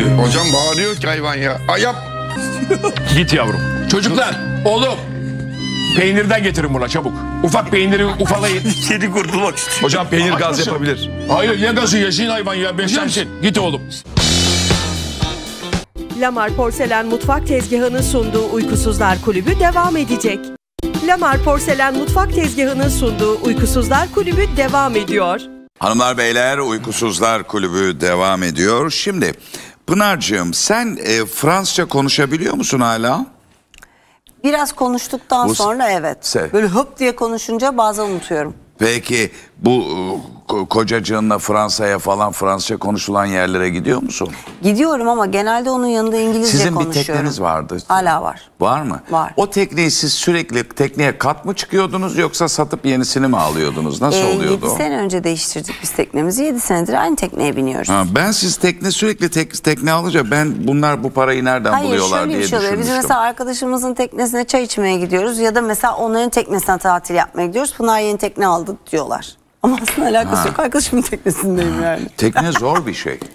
Hocam bağırıyor ki hayvan ya. Ay yap. (laughs) Git yavrum. Çocuklar, oğlum. Peynirden getirin buna çabuk. Ufak peyniri ufalayın. Kedi (laughs) kurtulmak istiyor. Hocam peynir gaz yapabilir. Hayır ne gazı yaşayın hayvan ya. Beslensin. Git oğlum. Lamar Porselen Mutfak Tezgahı'nın sunduğu Uykusuzlar Kulübü devam edecek. Lamar Porselen Mutfak Tezgahı'nın sunduğu Uykusuzlar Kulübü devam ediyor. Hanımlar beyler Uykusuzlar Kulübü devam ediyor. Şimdi Pınar'cığım sen e, Fransızca konuşabiliyor musun hala? Biraz konuştuktan Bu- sonra evet. Se- Böyle hop diye konuşunca bazen unutuyorum. Peki bu kocacığınla Fransa'ya falan Fransızca konuşulan yerlere gidiyor musun? Gidiyorum ama genelde onun yanında İngilizce Sizin konuşuyorum. Sizin bir tekneniz vardı. Hala var. Var mı? Var. O tekneyi siz sürekli tekneye kat mı çıkıyordunuz yoksa satıp yenisini mi alıyordunuz? Nasıl ee, oluyordu? 7 sene önce değiştirdik biz teknemizi. 7 senedir aynı tekneye biniyoruz. Ha, ben siz tekne sürekli tek, tekne alınca ben bunlar bu parayı nereden Hayır, buluyorlar diye şey düşünmüştüm. Hayır Biz mesela arkadaşımızın teknesine çay içmeye gidiyoruz ya da mesela onların teknesine tatil yapmaya gidiyoruz. Pınar yeni tekne aldı diyorlar. (laughs) Ama aslında alakası Ha. yok. Arkadaşımın teknesindeyim yani. Tekne zor bir şey. (laughs)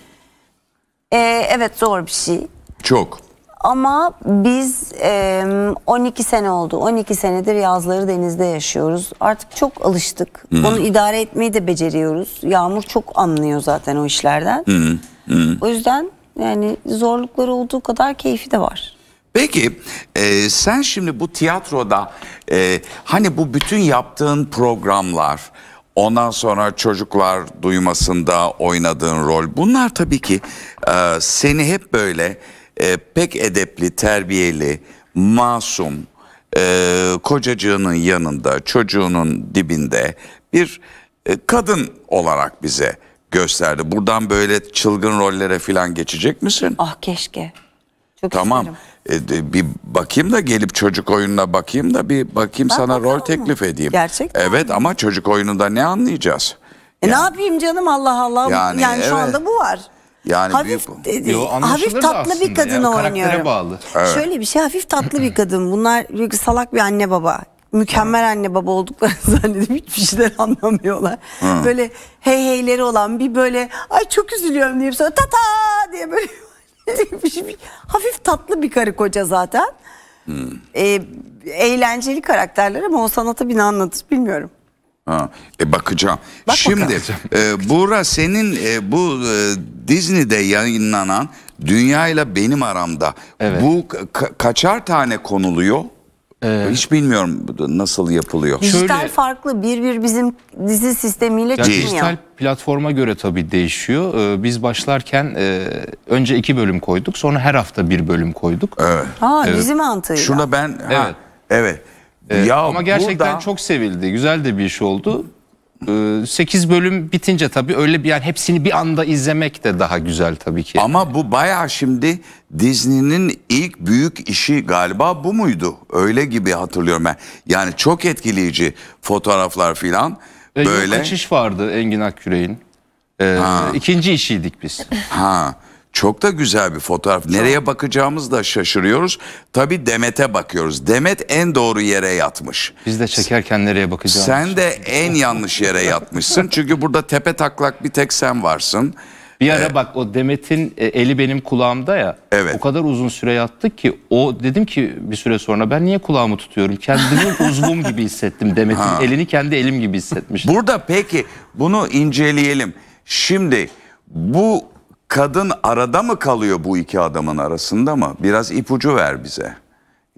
Ee, evet zor bir şey. Çok. Ama biz em, 12 sene oldu. 12 senedir yazları denizde yaşıyoruz. Artık çok alıştık. Onu idare etmeyi de beceriyoruz. Yağmur çok anlıyor zaten o işlerden. O yüzden yani zorlukları olduğu kadar keyfi de var. Peki e, sen şimdi bu tiyatroda e, hani bu bütün yaptığın programlar Ondan sonra çocuklar duymasında oynadığın rol. Bunlar tabii ki e, seni hep böyle e, pek edepli, terbiyeli, masum, e, kocacığının yanında, çocuğunun dibinde bir e, kadın olarak bize gösterdi. Buradan böyle çılgın rollere falan geçecek misin? Ah keşke. Çok tamam. E, bir bakayım da gelip çocuk oyununa bakayım da bir bakayım Bak, sana rol mı? teklif edeyim. Gerçekten. Evet ama çocuk oyununda ne anlayacağız? E yani. ne yapayım canım Allah Allah. Yani, yani evet. şu anda bu var. Yani hafif, büyük Yo, hafif tatlı bir kadın yani, oynuyorum. Bağlı. Evet. Şöyle bir şey hafif tatlı bir kadın. Bunlar salak bir anne baba mükemmel anne baba olduklarını (laughs) zannedip hiçbir şeyler anlamıyorlar. Böyle hey heyleri olan bir böyle ay çok üzülüyorum diye sonra tata diye böyle Hafif tatlı bir karı koca zaten. Hmm. E, eğlenceli karakterler ama o sanata bir anlatır bilmiyorum. Ha, e bakacağım. Bak Şimdi bakacağım. e, Buğra senin e, bu e, Disney'de yayınlanan Dünya ile benim aramda evet. bu ka kaçar tane konuluyor? Ee, Hiç bilmiyorum nasıl yapılıyor. Dijital Şöyle, farklı bir bir bizim dizi sistemiyle yani çıkmıyor. Dijital platforma göre tabii değişiyor. Ee, biz başlarken e, önce iki bölüm koyduk sonra her hafta bir bölüm koyduk. Evet. Ha evet. dizi mantığı. Şuna ben ha, evet. evet. Ee, ya ama gerçekten burada... çok sevildi. Güzel de bir iş oldu. 8 ee, bölüm bitince tabii öyle bir yani hepsini bir anda izlemek de daha güzel tabii ki. Ama bu bayağı şimdi Disney'nin ilk büyük işi galiba bu muydu? Öyle gibi hatırlıyorum ben. Yani çok etkileyici fotoğraflar filan. E, böyle. Kaçış vardı Engin Akküre'in. Ee, ikinci işiydik biz. Ha. Çok da güzel bir fotoğraf. Nereye bakacağımız da şaşırıyoruz. Tabi Demet'e bakıyoruz. Demet en doğru yere yatmış. Biz de çekerken nereye bakacağız? Sen de en yanlış yere yatmışsın. (laughs) Çünkü burada tepe taklak bir tek sen varsın. Bir ara ee, bak o Demet'in e, eli benim kulağımda ya. Evet. O kadar uzun süre yattık ki o dedim ki bir süre sonra ben niye kulağımı tutuyorum? Kendimi (laughs) uzvum gibi hissettim. Demet'in elini kendi elim gibi hissetmiş. Burada peki bunu inceleyelim. Şimdi bu kadın arada mı kalıyor bu iki adamın arasında mı? Biraz ipucu ver bize.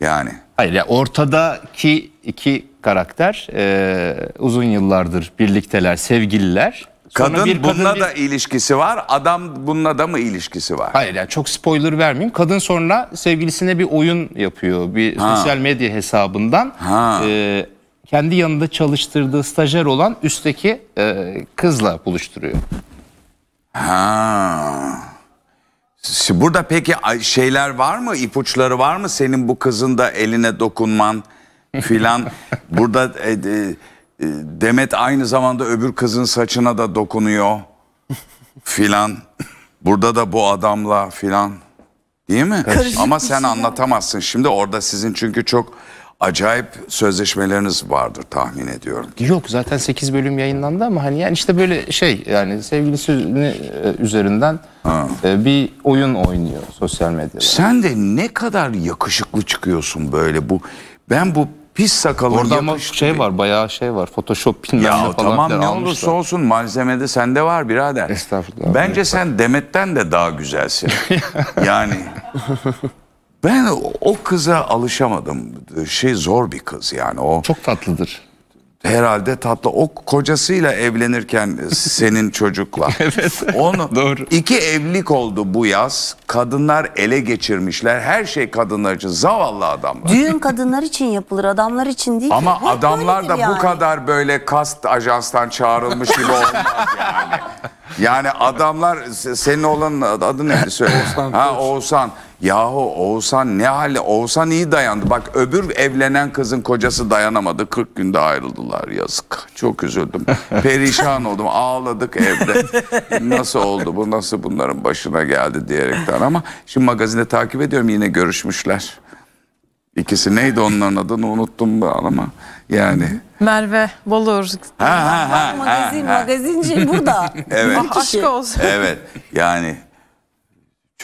Yani. Hayır ya ortadaki iki karakter e, uzun yıllardır birlikteler, sevgililer. Sonra kadın bir bununla bir... da ilişkisi var, adam bununla da mı ilişkisi var? Hayır yani çok spoiler vermeyeyim. Kadın sonra sevgilisine bir oyun yapıyor. Bir ha. sosyal medya hesabından ha. E, kendi yanında çalıştırdığı stajyer olan üstteki e, kızla buluşturuyor. Ha. Burada peki şeyler var mı? İpuçları var mı? Senin bu kızın da eline dokunman (laughs) filan. Burada e, e, Demet aynı zamanda öbür kızın saçına da dokunuyor filan. Burada da bu adamla filan. Değil mi? Karışık Ama sen şey anlatamazsın. Şimdi orada sizin çünkü çok acayip sözleşmeleriniz vardır tahmin ediyorum. Yok zaten 8 bölüm yayınlandı ama hani yani işte böyle şey yani sevgilisi e, üzerinden ha. E, bir oyun oynuyor sosyal medyada. Sen de ne kadar yakışıklı çıkıyorsun böyle bu. Ben bu pis sakalın Orada ama şey var bayağı şey var Photoshop bilmem ya, falan. Tamam ne almışlar. olursa olsun malzemede sende var birader. Estağfurullah. Bence abi, sen Demet'ten de daha güzelsin. (laughs) yani ben o kıza alışamadım. Şey zor bir kız yani o. Çok tatlıdır. Herhalde tatlı. O kocasıyla evlenirken senin çocukla. (laughs) evet. Onu, Doğru. İki evlilik oldu bu yaz. Kadınlar ele geçirmişler. Her şey kadınlar için. Zavallı adamlar. Düğün kadınlar için yapılır. Adamlar için değil. Ama Hep adamlar da yani. bu kadar böyle kast ajanstan çağrılmış gibi olmaz yani. Yani adamlar senin olan adı neydi söyle. Oğuzhan. Ha Oğuzhan. Yahu Oğuzhan ne hali? Oğuzhan iyi dayandı. Bak öbür evlenen kızın kocası dayanamadı. 40 günde ayrıldılar yazık. Çok üzüldüm. (laughs) Perişan oldum. Ağladık evde. Nasıl oldu bu? Nasıl bunların başına geldi diyerekten ama şimdi magazinde takip ediyorum yine görüşmüşler. İkisi neydi onların adını unuttum ben ama yani. Merve Bolur. Ha, ha, ha, magazin, ha, ha. magazinci burada. evet. Ah, aşk olsun. Evet yani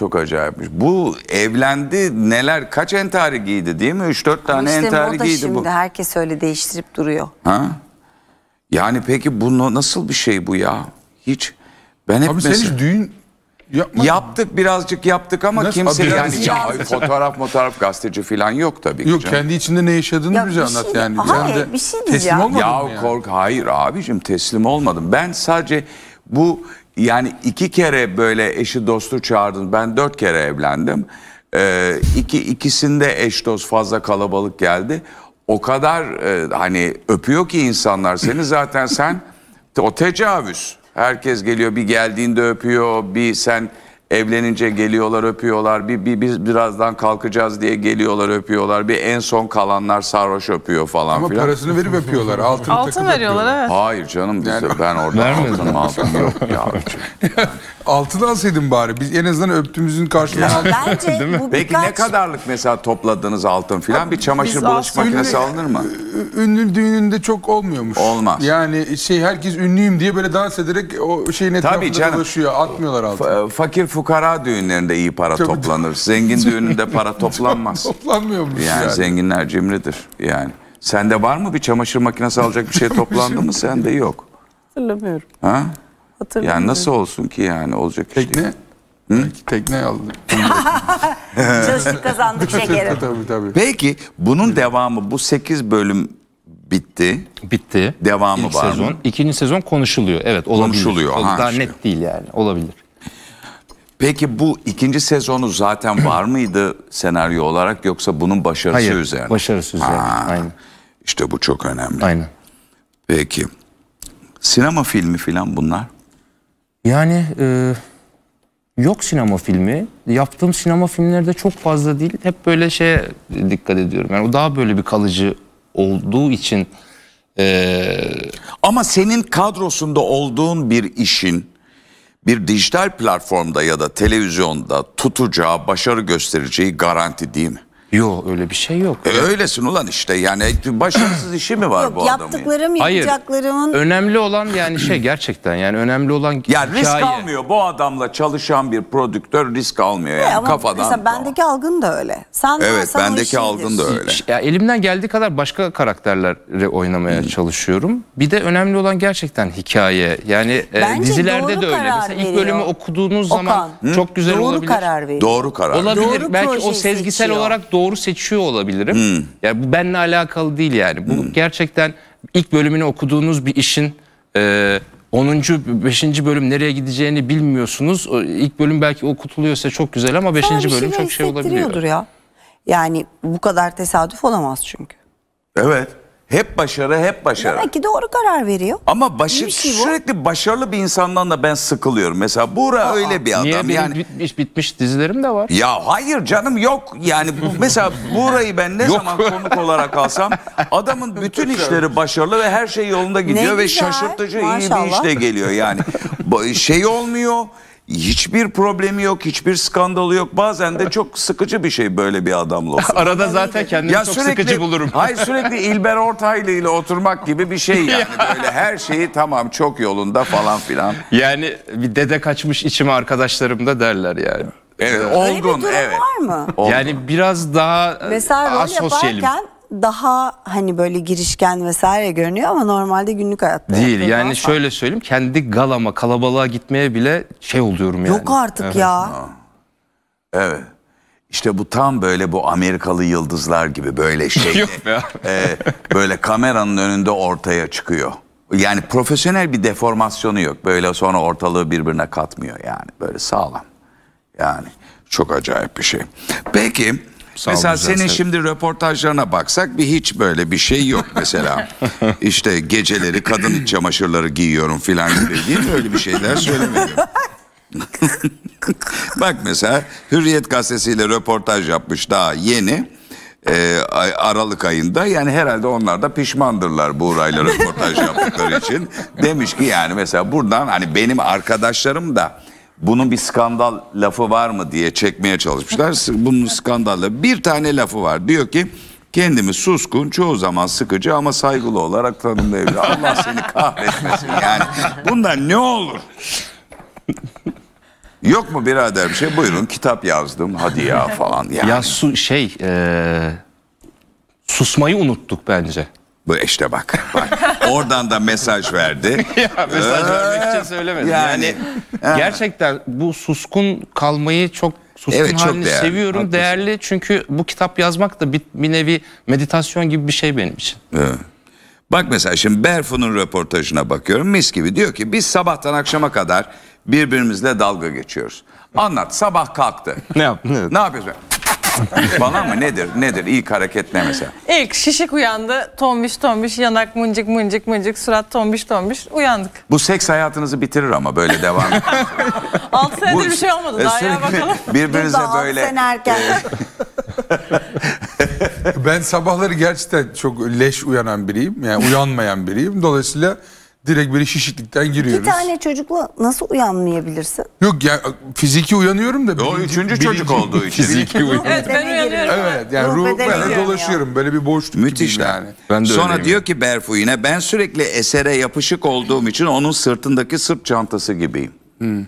çok acayipmiş. Bu evlendi neler kaç entari giydi değil mi? 3-4 tane işte entari giydi şimdi, bu. Herkes öyle değiştirip duruyor. Ha? Yani peki bu nasıl bir şey bu ya? Hiç ben hep Abi mesela... sen hiç düğün Yapmadım. Yaptık birazcık yaptık ama Nasıl? kimse Abi, yani ya, fotoğraf fotoğraf gazeteci falan yok tabii ki. Yok canım. kendi içinde ne yaşadığını ya, bize şey, anlat yani. Hayır yani bir şey diyeceğim. Teslim olmadım ya. ya. kork hayır abicim teslim olmadım. Ben sadece bu yani iki kere böyle eşi dostu çağırdın. Ben dört kere evlendim. Ee, iki, ikisinde eş dost fazla kalabalık geldi. O kadar e, hani öpüyor ki insanlar seni zaten sen o tecavüz. Herkes geliyor bir geldiğinde öpüyor bir sen evlenince geliyorlar öpüyorlar. Bir, bir biz birazdan kalkacağız diye geliyorlar öpüyorlar. Bir en son kalanlar sarhoş öpüyor falan Ama filan. parasını verip öpüyorlar. Altın, Altın takıp öpüyorlar. veriyorlar evet. Hayır canım biz, ben orada altın altın yok ya. (laughs) Altın alsaydın bari. Biz en azından öptüğümüzün karşılığını aldık. Bence bu Peki birkaç... ne kadarlık mesela topladığınız altın filan bir çamaşır biz bulaşık aslında- makinesi alınır mı? Ünlü düğününde çok olmuyormuş. Olmaz. Yani şey herkes ünlüyüm diye böyle dans ederek o şeyin etrafında canım. dolaşıyor. Atmıyorlar altını. Fa- Fakir fukara fukara düğünlerinde iyi para Çok toplanır. Zengin (laughs) düğününde para toplanmaz. Toplanmıyor Toplanmıyormuş yani. Yani zenginler cimridir yani. Sende var mı bir çamaşır makinesi alacak bir şey (laughs) toplandı mı? Sende yok. Hatırlamıyorum. Ha? Hatırlamıyorum. Yani nasıl olsun ki yani olacak işte. Tekne? Hı? Tekne aldım. (laughs) Çalıştık kazandık şekerim. tabii tabii. Peki bunun devamı bu 8 bölüm bitti. Bitti. Devamı İlk var sezon, mı? ikinci sezon konuşuluyor. Evet olabilir. Konuşuluyor, aha Daha işte. net değil yani. Olabilir. Peki bu ikinci sezonu zaten (clears throat) var mıydı senaryo olarak yoksa bunun başarısı Hayır, üzerine? başarısı üzerine. Ha, Aynen. İşte bu çok önemli. Aynen. Peki. Sinema filmi filan bunlar? Yani e, yok sinema filmi. Yaptığım sinema filmleri de çok fazla değil. Hep böyle şeye dikkat ediyorum. Yani o daha böyle bir kalıcı olduğu için... E... Ama senin kadrosunda olduğun bir işin bir dijital platformda ya da televizyonda tutacağı, başarı göstereceği garanti değil mi? Yok öyle bir şey yok. E, öylesin ulan işte yani e, başarısız işi mi var yok, bu adamın? Yaptıklarım Hayır. Önemli olan yani şey gerçekten yani önemli olan Ya hikaye. risk almıyor bu adamla çalışan bir prodüktör risk almıyor yani e, ama kafadan. Mesela bendeki algın da öyle. Sen evet bendeki algın da öyle. Ya, elimden geldiği kadar başka karakterleri oynamaya hmm. çalışıyorum. Bir de önemli olan gerçekten hikaye. Yani e, dizilerde de öyle. Mesela ilk bölümü okuduğunuz Okan. zaman Hı? çok güzel doğru olabilir. Karar veriyor. Doğru karar. Olabilir doğru belki o sezgisel seçiyor. olarak doğru doğru seçiyor olabilirim. Hmm. Yani bu benle alakalı değil yani. Bu hmm. gerçekten ilk bölümünü okuduğunuz bir işin e, 10. 5. bölüm nereye gideceğini bilmiyorsunuz. İlk bölüm belki okutuluyorsa çok güzel ama 5. Şey bölüm şey çok şey olabiliyor. ya. Yani bu kadar tesadüf olamaz çünkü. Evet. Hep başarı, hep başarı. Demek ki doğru karar veriyor. Ama başı, şey sürekli başarılı bir insandan da ben sıkılıyorum. Mesela Buğra Aa, öyle bir adam. Niye benim yani... bitmiş, bitmiş dizilerim de var. Ya hayır canım yok. Yani bu, mesela Buğra'yı ben ne zaman konuk olarak alsam adamın bütün işleri başarılı ve her şey yolunda gidiyor ne ve güzel, şaşırtıcı maşallah. iyi bir işle geliyor yani. şey olmuyor hiçbir problemi yok, hiçbir skandalı yok. Bazen de çok sıkıcı bir şey böyle bir adamla olsun. Arada zaten kendimi ya çok sürekli, sıkıcı bulurum. hayır sürekli İlber Ortaylı ile oturmak gibi bir şey yani. (laughs) Böyle her şeyi tamam çok yolunda falan filan. Yani bir dede kaçmış içime arkadaşlarım da derler yani. Evet, olgun, Öyle bir durum evet. var mı? Yani biraz daha e, Mesela rol asosyalim. yaparken daha hani böyle girişken vesaire görünüyor ama normalde günlük hayatta. Değil yani şöyle söyleyeyim kendi galama kalabalığa gitmeye bile şey oluyorum yani. Yok artık evet. ya. Evet. İşte bu tam böyle bu Amerikalı yıldızlar gibi böyle (laughs) şey. yok e, böyle kameranın önünde ortaya çıkıyor. Yani profesyonel bir deformasyonu yok. Böyle sonra ortalığı birbirine katmıyor yani. Böyle sağlam. Yani çok acayip bir şey. Peki Sağ mesela senin sen. şimdi röportajlarına baksak bir hiç böyle bir şey yok mesela. (laughs) işte geceleri kadın çamaşırları giyiyorum filan gibi değil mi? Öyle bir şeyler söylemiyorum. (laughs) Bak mesela Hürriyet gazetesiyle röportaj yapmış daha yeni. E, Aralık ayında yani herhalde onlar da pişmandırlar bu röportaj yaptıkları için. (laughs) Demiş ki yani mesela buradan hani benim arkadaşlarım da bunun bir skandal lafı var mı diye çekmeye çalışmışlar. Bunun skandalı bir tane lafı var. Diyor ki kendimi suskun çoğu zaman sıkıcı ama saygılı olarak tanımlayabilirim. Allah seni kahretmesin yani. Bundan ne olur? Yok mu birader bir şey? Buyurun kitap yazdım hadi ya falan. Yani. Ya su şey e, susmayı unuttuk bence. Bu işte bak. bak. (laughs) Oradan da mesaj verdi. (laughs) ya mesaj vermek için ee, söylemedim. Yani, yani gerçekten bu suskun kalmayı çok suskun evet, çok halini değerli. seviyorum. Haklısın. Değerli çünkü bu kitap yazmak da bir, bir nevi meditasyon gibi bir şey benim için. Ee, bak mesela şimdi Berfu'nun röportajına bakıyorum mis gibi diyor ki biz sabahtan akşama kadar birbirimizle dalga geçiyoruz. Anlat sabah kalktı. ne yaptın? (laughs) Ne yapıyorsun? Bana mı nedir? Nedir? ilk hareket ne mesela? İlk şişik uyandı. Tombiş tombiş yanak mıncık mıncık mıncık surat tombiş tombiş uyandık. Bu seks hayatınızı bitirir ama böyle devam et. (laughs) 6 senedir bir şey olmadı. E, daha ya bakalım. (laughs) Birbirinize Daha böyle. Sen erken. E, ben sabahları gerçekten çok leş uyanan biriyim. Yani uyanmayan biriyim. Dolayısıyla direkt böyle şişiklikten giriyoruz. İki tane çocukla nasıl uyanmayabilirsin? Yok ya fiziki uyanıyorum da. O birinci, üçüncü çocuk birinci, olduğu (laughs) için. Fiziki uyanıyorum. evet ben uyanıyorum. Evet yani ruh, böyle dolaşıyorum. Böyle bir boşluk Müthiş gibiyim yani. Ben de Sonra diyor ki Berfu yine ben sürekli esere yapışık olduğum için onun sırtındaki sırt çantası gibiyim. Hmm.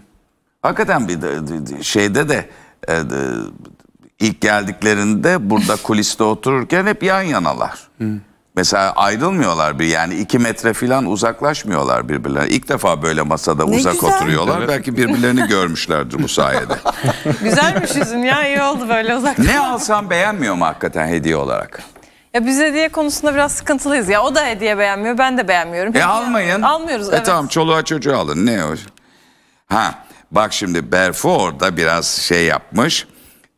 Hakikaten bir şeyde e, de ilk geldiklerinde burada kuliste otururken hep yan yanalar. Hmm. Mesela ayrılmıyorlar bir yani iki metre falan uzaklaşmıyorlar birbirlerine. İlk defa böyle masada ne uzak güzel. oturuyorlar. Evet. Belki birbirlerini görmüşlerdir bu sayede. (laughs) Güzelmiş yüzün ya iyi oldu böyle uzak. Ne alsam beğenmiyor mu hakikaten hediye olarak? Ya biz hediye konusunda biraz sıkıntılıyız ya. O da hediye beğenmiyor ben de beğenmiyorum. E almayın. Almıyoruz e evet. tamam çoluğa çocuğa alın ne o? Ha bak şimdi Berfu orada biraz şey yapmış.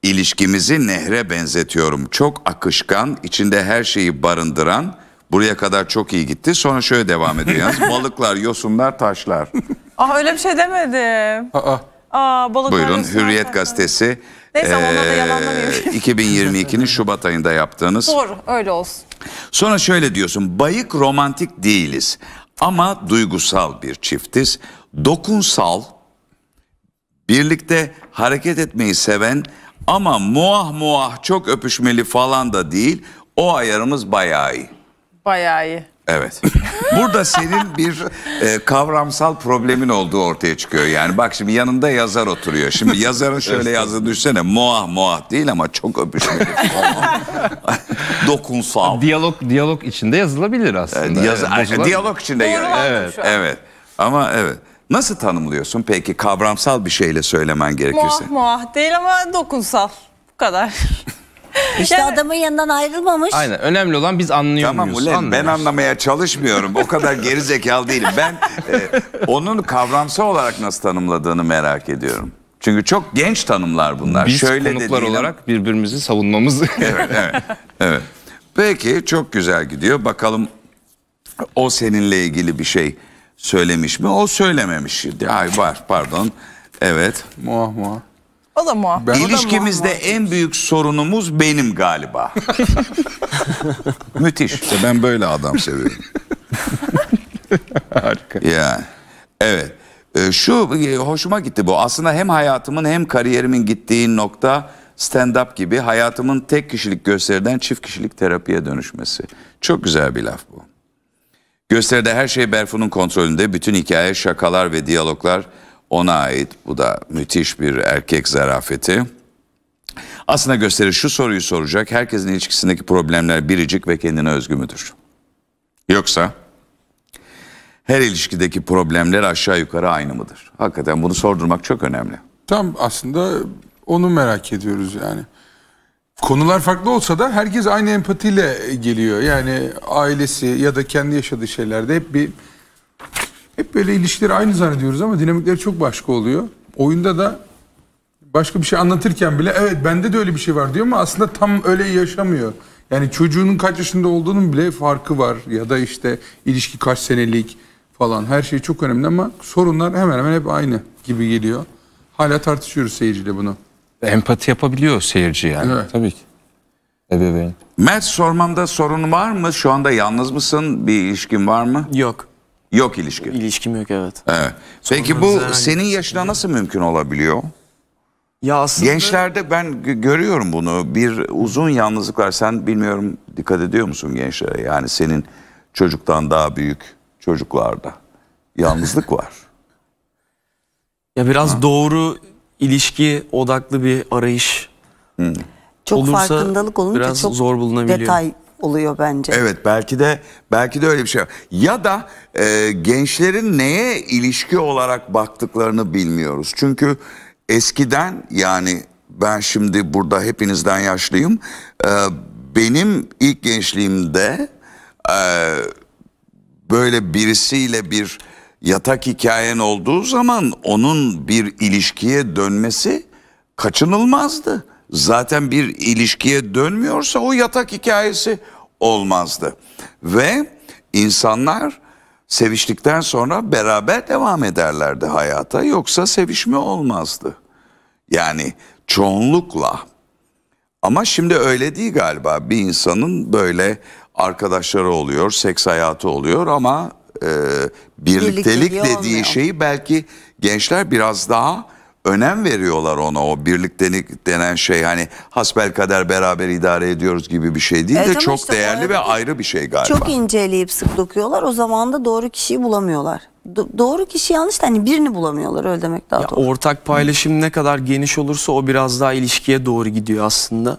İlişkimizi nehre benzetiyorum. Çok akışkan, içinde her şeyi barındıran. Buraya kadar çok iyi gitti. Sonra şöyle devam ediyor. (laughs) balıklar, yosunlar, taşlar. Ah öyle bir şey demedim. Aa. Aa, balıklar, Buyurun yosunlar, Hürriyet taşlar. Gazetesi. Neyse ee, da yalanlamayayım. 2022'nin (laughs) Şubat ayında yaptığınız. Doğru öyle olsun. Sonra şöyle diyorsun. Bayık romantik değiliz ama duygusal bir çiftiz. Dokunsal, birlikte hareket etmeyi seven ama muah muah çok öpüşmeli falan da değil. O ayarımız bayağı iyi. Bayağı iyi. Evet. (laughs) Burada senin bir e, kavramsal problemin olduğu ortaya çıkıyor. Yani bak şimdi yanında yazar oturuyor. Şimdi yazarın şöyle yazdığı düşsene. Muah muah değil ama çok öpüşmeli. (laughs) Dokunsal. Diyalog diyalog içinde yazılabilir aslında. Yazı, Evet, diyalog içinde. Doğru yazıyor. Evet. Evet. Ama evet. Nasıl tanımlıyorsun peki kavramsal bir şeyle söylemen gerekirse? Muah muah değil ama dokunsal. Bu kadar. (laughs) İşte yani, adamın yanından ayrılmamış. Aynen önemli olan biz anlıyor tamam, muyuz? Tamam ben anlamaya çalışmıyorum. O kadar geri değilim. Ben e, onun kavramsal olarak nasıl tanımladığını merak ediyorum. Çünkü çok genç tanımlar bunlar. Biz Şöyle konuklar dediğine... olarak birbirimizi savunmamız. (laughs) evet, evet, evet. Peki çok güzel gidiyor. Bakalım o seninle ilgili bir şey söylemiş mi? O söylememiş. Ay var pardon. Evet. Muah muah. O da muah. Ben İlişkimizde muah, en büyük sorunumuz benim galiba. Müthiş. İşte ben böyle adam seviyorum. Harika. Ya. evet. Ee, şu e, hoşuma gitti bu. Aslında hem hayatımın hem kariyerimin gittiği nokta stand-up gibi hayatımın tek kişilik gösteriden çift kişilik terapiye dönüşmesi. Çok güzel bir laf bu. Gösteride her şey Berfu'nun kontrolünde. Bütün hikaye, şakalar ve diyaloglar ona ait. Bu da müthiş bir erkek zarafeti. Aslında gösteri şu soruyu soracak. Herkesin ilişkisindeki problemler biricik ve kendine özgü müdür? Yoksa her ilişkideki problemler aşağı yukarı aynı mıdır? Hakikaten bunu sordurmak çok önemli. Tam aslında onu merak ediyoruz yani. Konular farklı olsa da herkes aynı empatiyle geliyor. Yani ailesi ya da kendi yaşadığı şeylerde hep bir hep böyle ilişkileri aynı zannediyoruz ama dinamikleri çok başka oluyor. Oyunda da başka bir şey anlatırken bile evet bende de öyle bir şey var diyor ama aslında tam öyle yaşamıyor. Yani çocuğunun kaç yaşında olduğunun bile farkı var ya da işte ilişki kaç senelik falan her şey çok önemli ama sorunlar hemen hemen hep aynı gibi geliyor. Hala tartışıyoruz seyirciyle bunu. Empati yapabiliyor seyirci yani. Evet. Tabii ki. Ebeveyn. Mert sormamda sorun var mı? Şu anda yalnız mısın? Bir ilişkin var mı? Yok. Yok ilişki. İlişkim yok evet. evet. Peki bu senin şey yaşına nasıl mümkün olabiliyor? Ya aslında... Gençlerde ben görüyorum bunu. Bir uzun yalnızlık var. Sen bilmiyorum dikkat ediyor musun gençlere? Yani senin çocuktan daha büyük çocuklarda yalnızlık var. ya biraz ha. doğru ilişki odaklı bir arayış hmm. çok olursa farkındalık olunca biraz çok zor bulunabiliyor. Detay oluyor bence. Evet belki de belki de öyle bir şey. Ya da e, gençlerin neye ilişki olarak baktıklarını bilmiyoruz. Çünkü eskiden yani ben şimdi burada hepinizden yaşlıyım. E, benim ilk gençliğimde e, böyle birisiyle bir yatak hikayen olduğu zaman onun bir ilişkiye dönmesi kaçınılmazdı. Zaten bir ilişkiye dönmüyorsa o yatak hikayesi olmazdı. Ve insanlar seviştikten sonra beraber devam ederlerdi hayata yoksa sevişme olmazdı. Yani çoğunlukla. Ama şimdi öyle değil galiba. Bir insanın böyle arkadaşları oluyor, seks hayatı oluyor ama e, birliktelik dediği olmuyor. şeyi belki gençler biraz daha önem veriyorlar ona o birliktelik denen şey hani hasbel kader beraber idare ediyoruz gibi bir şey değil Evet, de çok işte değerli ve ayrı bir şey galiba. Çok inceleyip sık dokuyorlar. O zaman da doğru kişiyi bulamıyorlar. Do- doğru kişi yanlış da hani birini bulamıyorlar öyle demek daha doğru. Ortak paylaşım ne kadar geniş olursa o biraz daha ilişkiye doğru gidiyor aslında.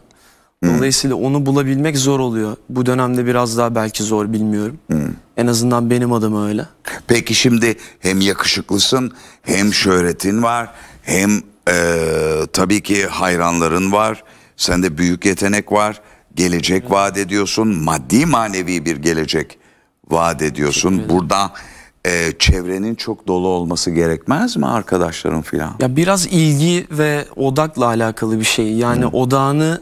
Dolayısıyla onu bulabilmek zor oluyor. Bu dönemde biraz daha belki zor bilmiyorum. Hmm. En azından benim adım öyle. Peki şimdi hem yakışıklısın hem şöhretin var hem e, tabii ki hayranların var. Sende büyük yetenek var. Gelecek evet. vaat ediyorsun. Maddi manevi bir gelecek vaat ediyorsun. Burada e, çevrenin çok dolu olması gerekmez mi arkadaşların filan? Ya biraz ilgi ve odakla alakalı bir şey. Yani hmm. odağını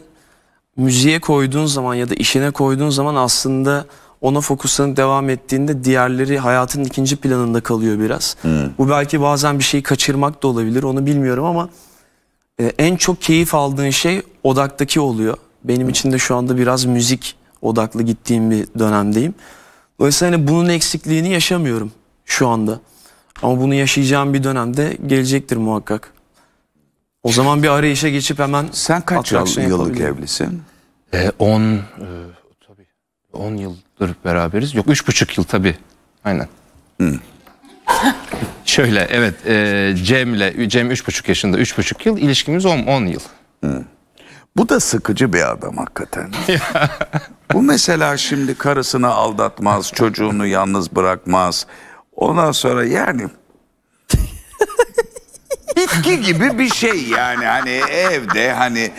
müziğe koyduğun zaman ya da işine koyduğun zaman aslında ona fokuslanıp devam ettiğinde diğerleri hayatın ikinci planında kalıyor biraz. Hmm. Bu belki bazen bir şeyi kaçırmak da olabilir onu bilmiyorum ama e, en çok keyif aldığın şey odaktaki oluyor. Benim hmm. için de şu anda biraz müzik odaklı gittiğim bir dönemdeyim. Dolayısıyla hani bunun eksikliğini yaşamıyorum şu anda. Ama bunu yaşayacağım bir dönemde gelecektir muhakkak. O zaman bir arayışa geçip hemen... Sen kaç yıl, yıllık evlisin? 10 e, e, tabii 10 yıldır beraberiz. Yok üç buçuk yıl tabii. Aynen. Hı. Hmm. (laughs) Şöyle evet e, Cem'le Cem üç buçuk yaşında üç buçuk yıl ilişkimiz 10 10 yıl. Hı. Hmm. Bu da sıkıcı bir adam hakikaten. (laughs) Bu mesela şimdi karısını aldatmaz, çocuğunu yalnız bırakmaz. Ondan sonra yani bitki gibi bir şey yani hani evde hani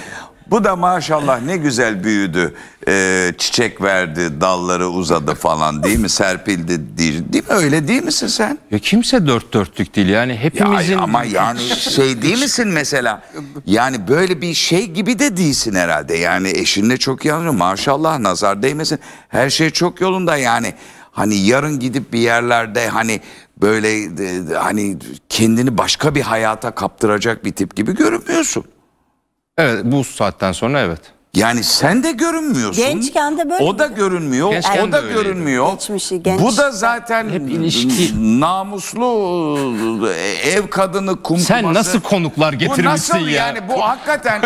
bu da maşallah ne güzel büyüdü. Ee, çiçek verdi, dalları uzadı falan değil mi? Serpildi değil, değil mi? Öyle değil misin sen? Ya kimse dört dörtlük değil yani hepimizin... Ya, ama yani şey değil misin mesela? Yani böyle bir şey gibi de değilsin herhalde. Yani eşinle çok yanıyor maşallah nazar değmesin. Her şey çok yolunda yani. Hani yarın gidip bir yerlerde hani böyle de, e, hani kendini başka bir hayata kaptıracak bir tip gibi görünmüyorsun. Evet bu saatten sonra evet. Yani sen de görünmüyorsun. Gençken de böyle. O da miydi? görünmüyor. Gençken o da öyleydi. görünmüyor. Geçmişi, genç. Bu da zaten hep ilişki. Namuslu ev kadını kumkuması. Sen nasıl konuklar getirmişsin ya? Bu nasıl ya? yani? Bu hakikaten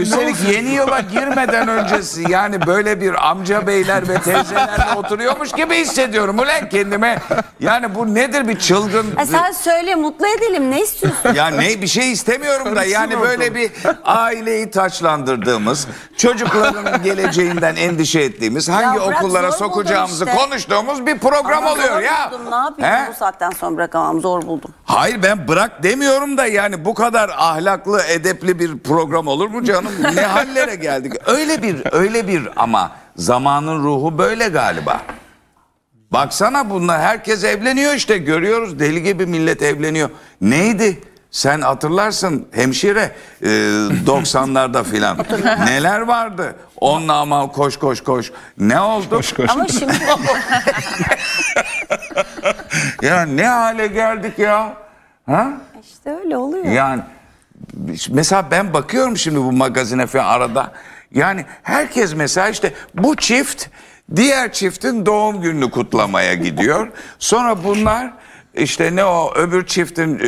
(laughs) üstelik yeni yıla girmeden öncesi yani böyle bir amca beyler ve teyzelerle (laughs) oturuyormuş gibi hissediyorum. Ulan kendime yani bu nedir bir çılgın. Ya sen söyle mutlu edelim ne istiyorsun? Ya ne bir şey istemiyorum da yani böyle bir aileyi taçlandırdığımız çocukların (laughs) geleceğinden endişe ettiğimiz hangi bırak, okullara sokacağımızı işte. konuştuğumuz bir program Ama oluyor zor ya. buldum, ne yapayım He? bu saatten sonra bırakamam zor buldum. Hayır ben bırak demiyorum da yani bu kadar ahlaklı, edepli bir program olur mu canım? ne (laughs) hallere geldik. Öyle bir öyle bir ama zamanın ruhu böyle galiba. Baksana bunlar herkes evleniyor işte görüyoruz deli gibi millet evleniyor. Neydi? Sen hatırlarsın hemşire e, 90'larda filan neler vardı? Onunla ama koş koş koş. Ne oldu? Koş koş. Ama şimdi (laughs) ya ne hale geldik ya? Ha? İşte öyle oluyor. Yani mesela ben bakıyorum şimdi bu magazine falan arada. Yani herkes mesela işte bu çift diğer çiftin doğum gününü kutlamaya gidiyor. Sonra bunlar işte ne o öbür çiftin e,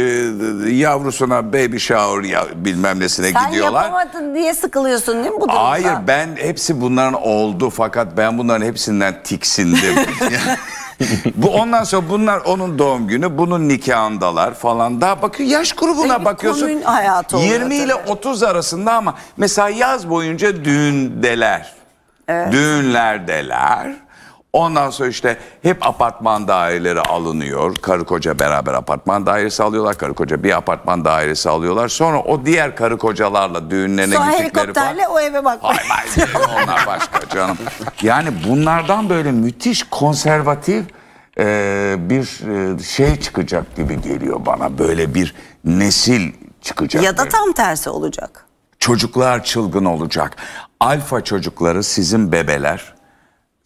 yavrusuna baby shower ya, bilmem nesine Sen gidiyorlar. Sen yapamadın diye sıkılıyorsun değil mi bu durumda? Hayır ben hepsi bunların oldu fakat ben bunların hepsinden tiksindim. (laughs) bu ondan sonra bunlar onun doğum günü, bunun nikahındalar falan. Daha bakıyor yaş grubuna e, bakıyorsun. 20 ile tabii. 30 arasında ama mesela yaz boyunca düğündeler. Evet. Düğünlerdeler. Ondan sonra işte hep apartman daireleri alınıyor. Karı koca beraber apartman dairesi alıyorlar. Karı koca bir apartman dairesi alıyorlar. Sonra o diğer karı kocalarla düğünlerine Sonra gittikleri helikopterle falan. o eve bakmak. onlar başka canım. Yani bunlardan böyle müthiş konservatif e, bir e, şey çıkacak gibi geliyor bana. Böyle bir nesil çıkacak. Ya da böyle. tam tersi olacak. Çocuklar çılgın olacak. Alfa çocukları sizin bebeler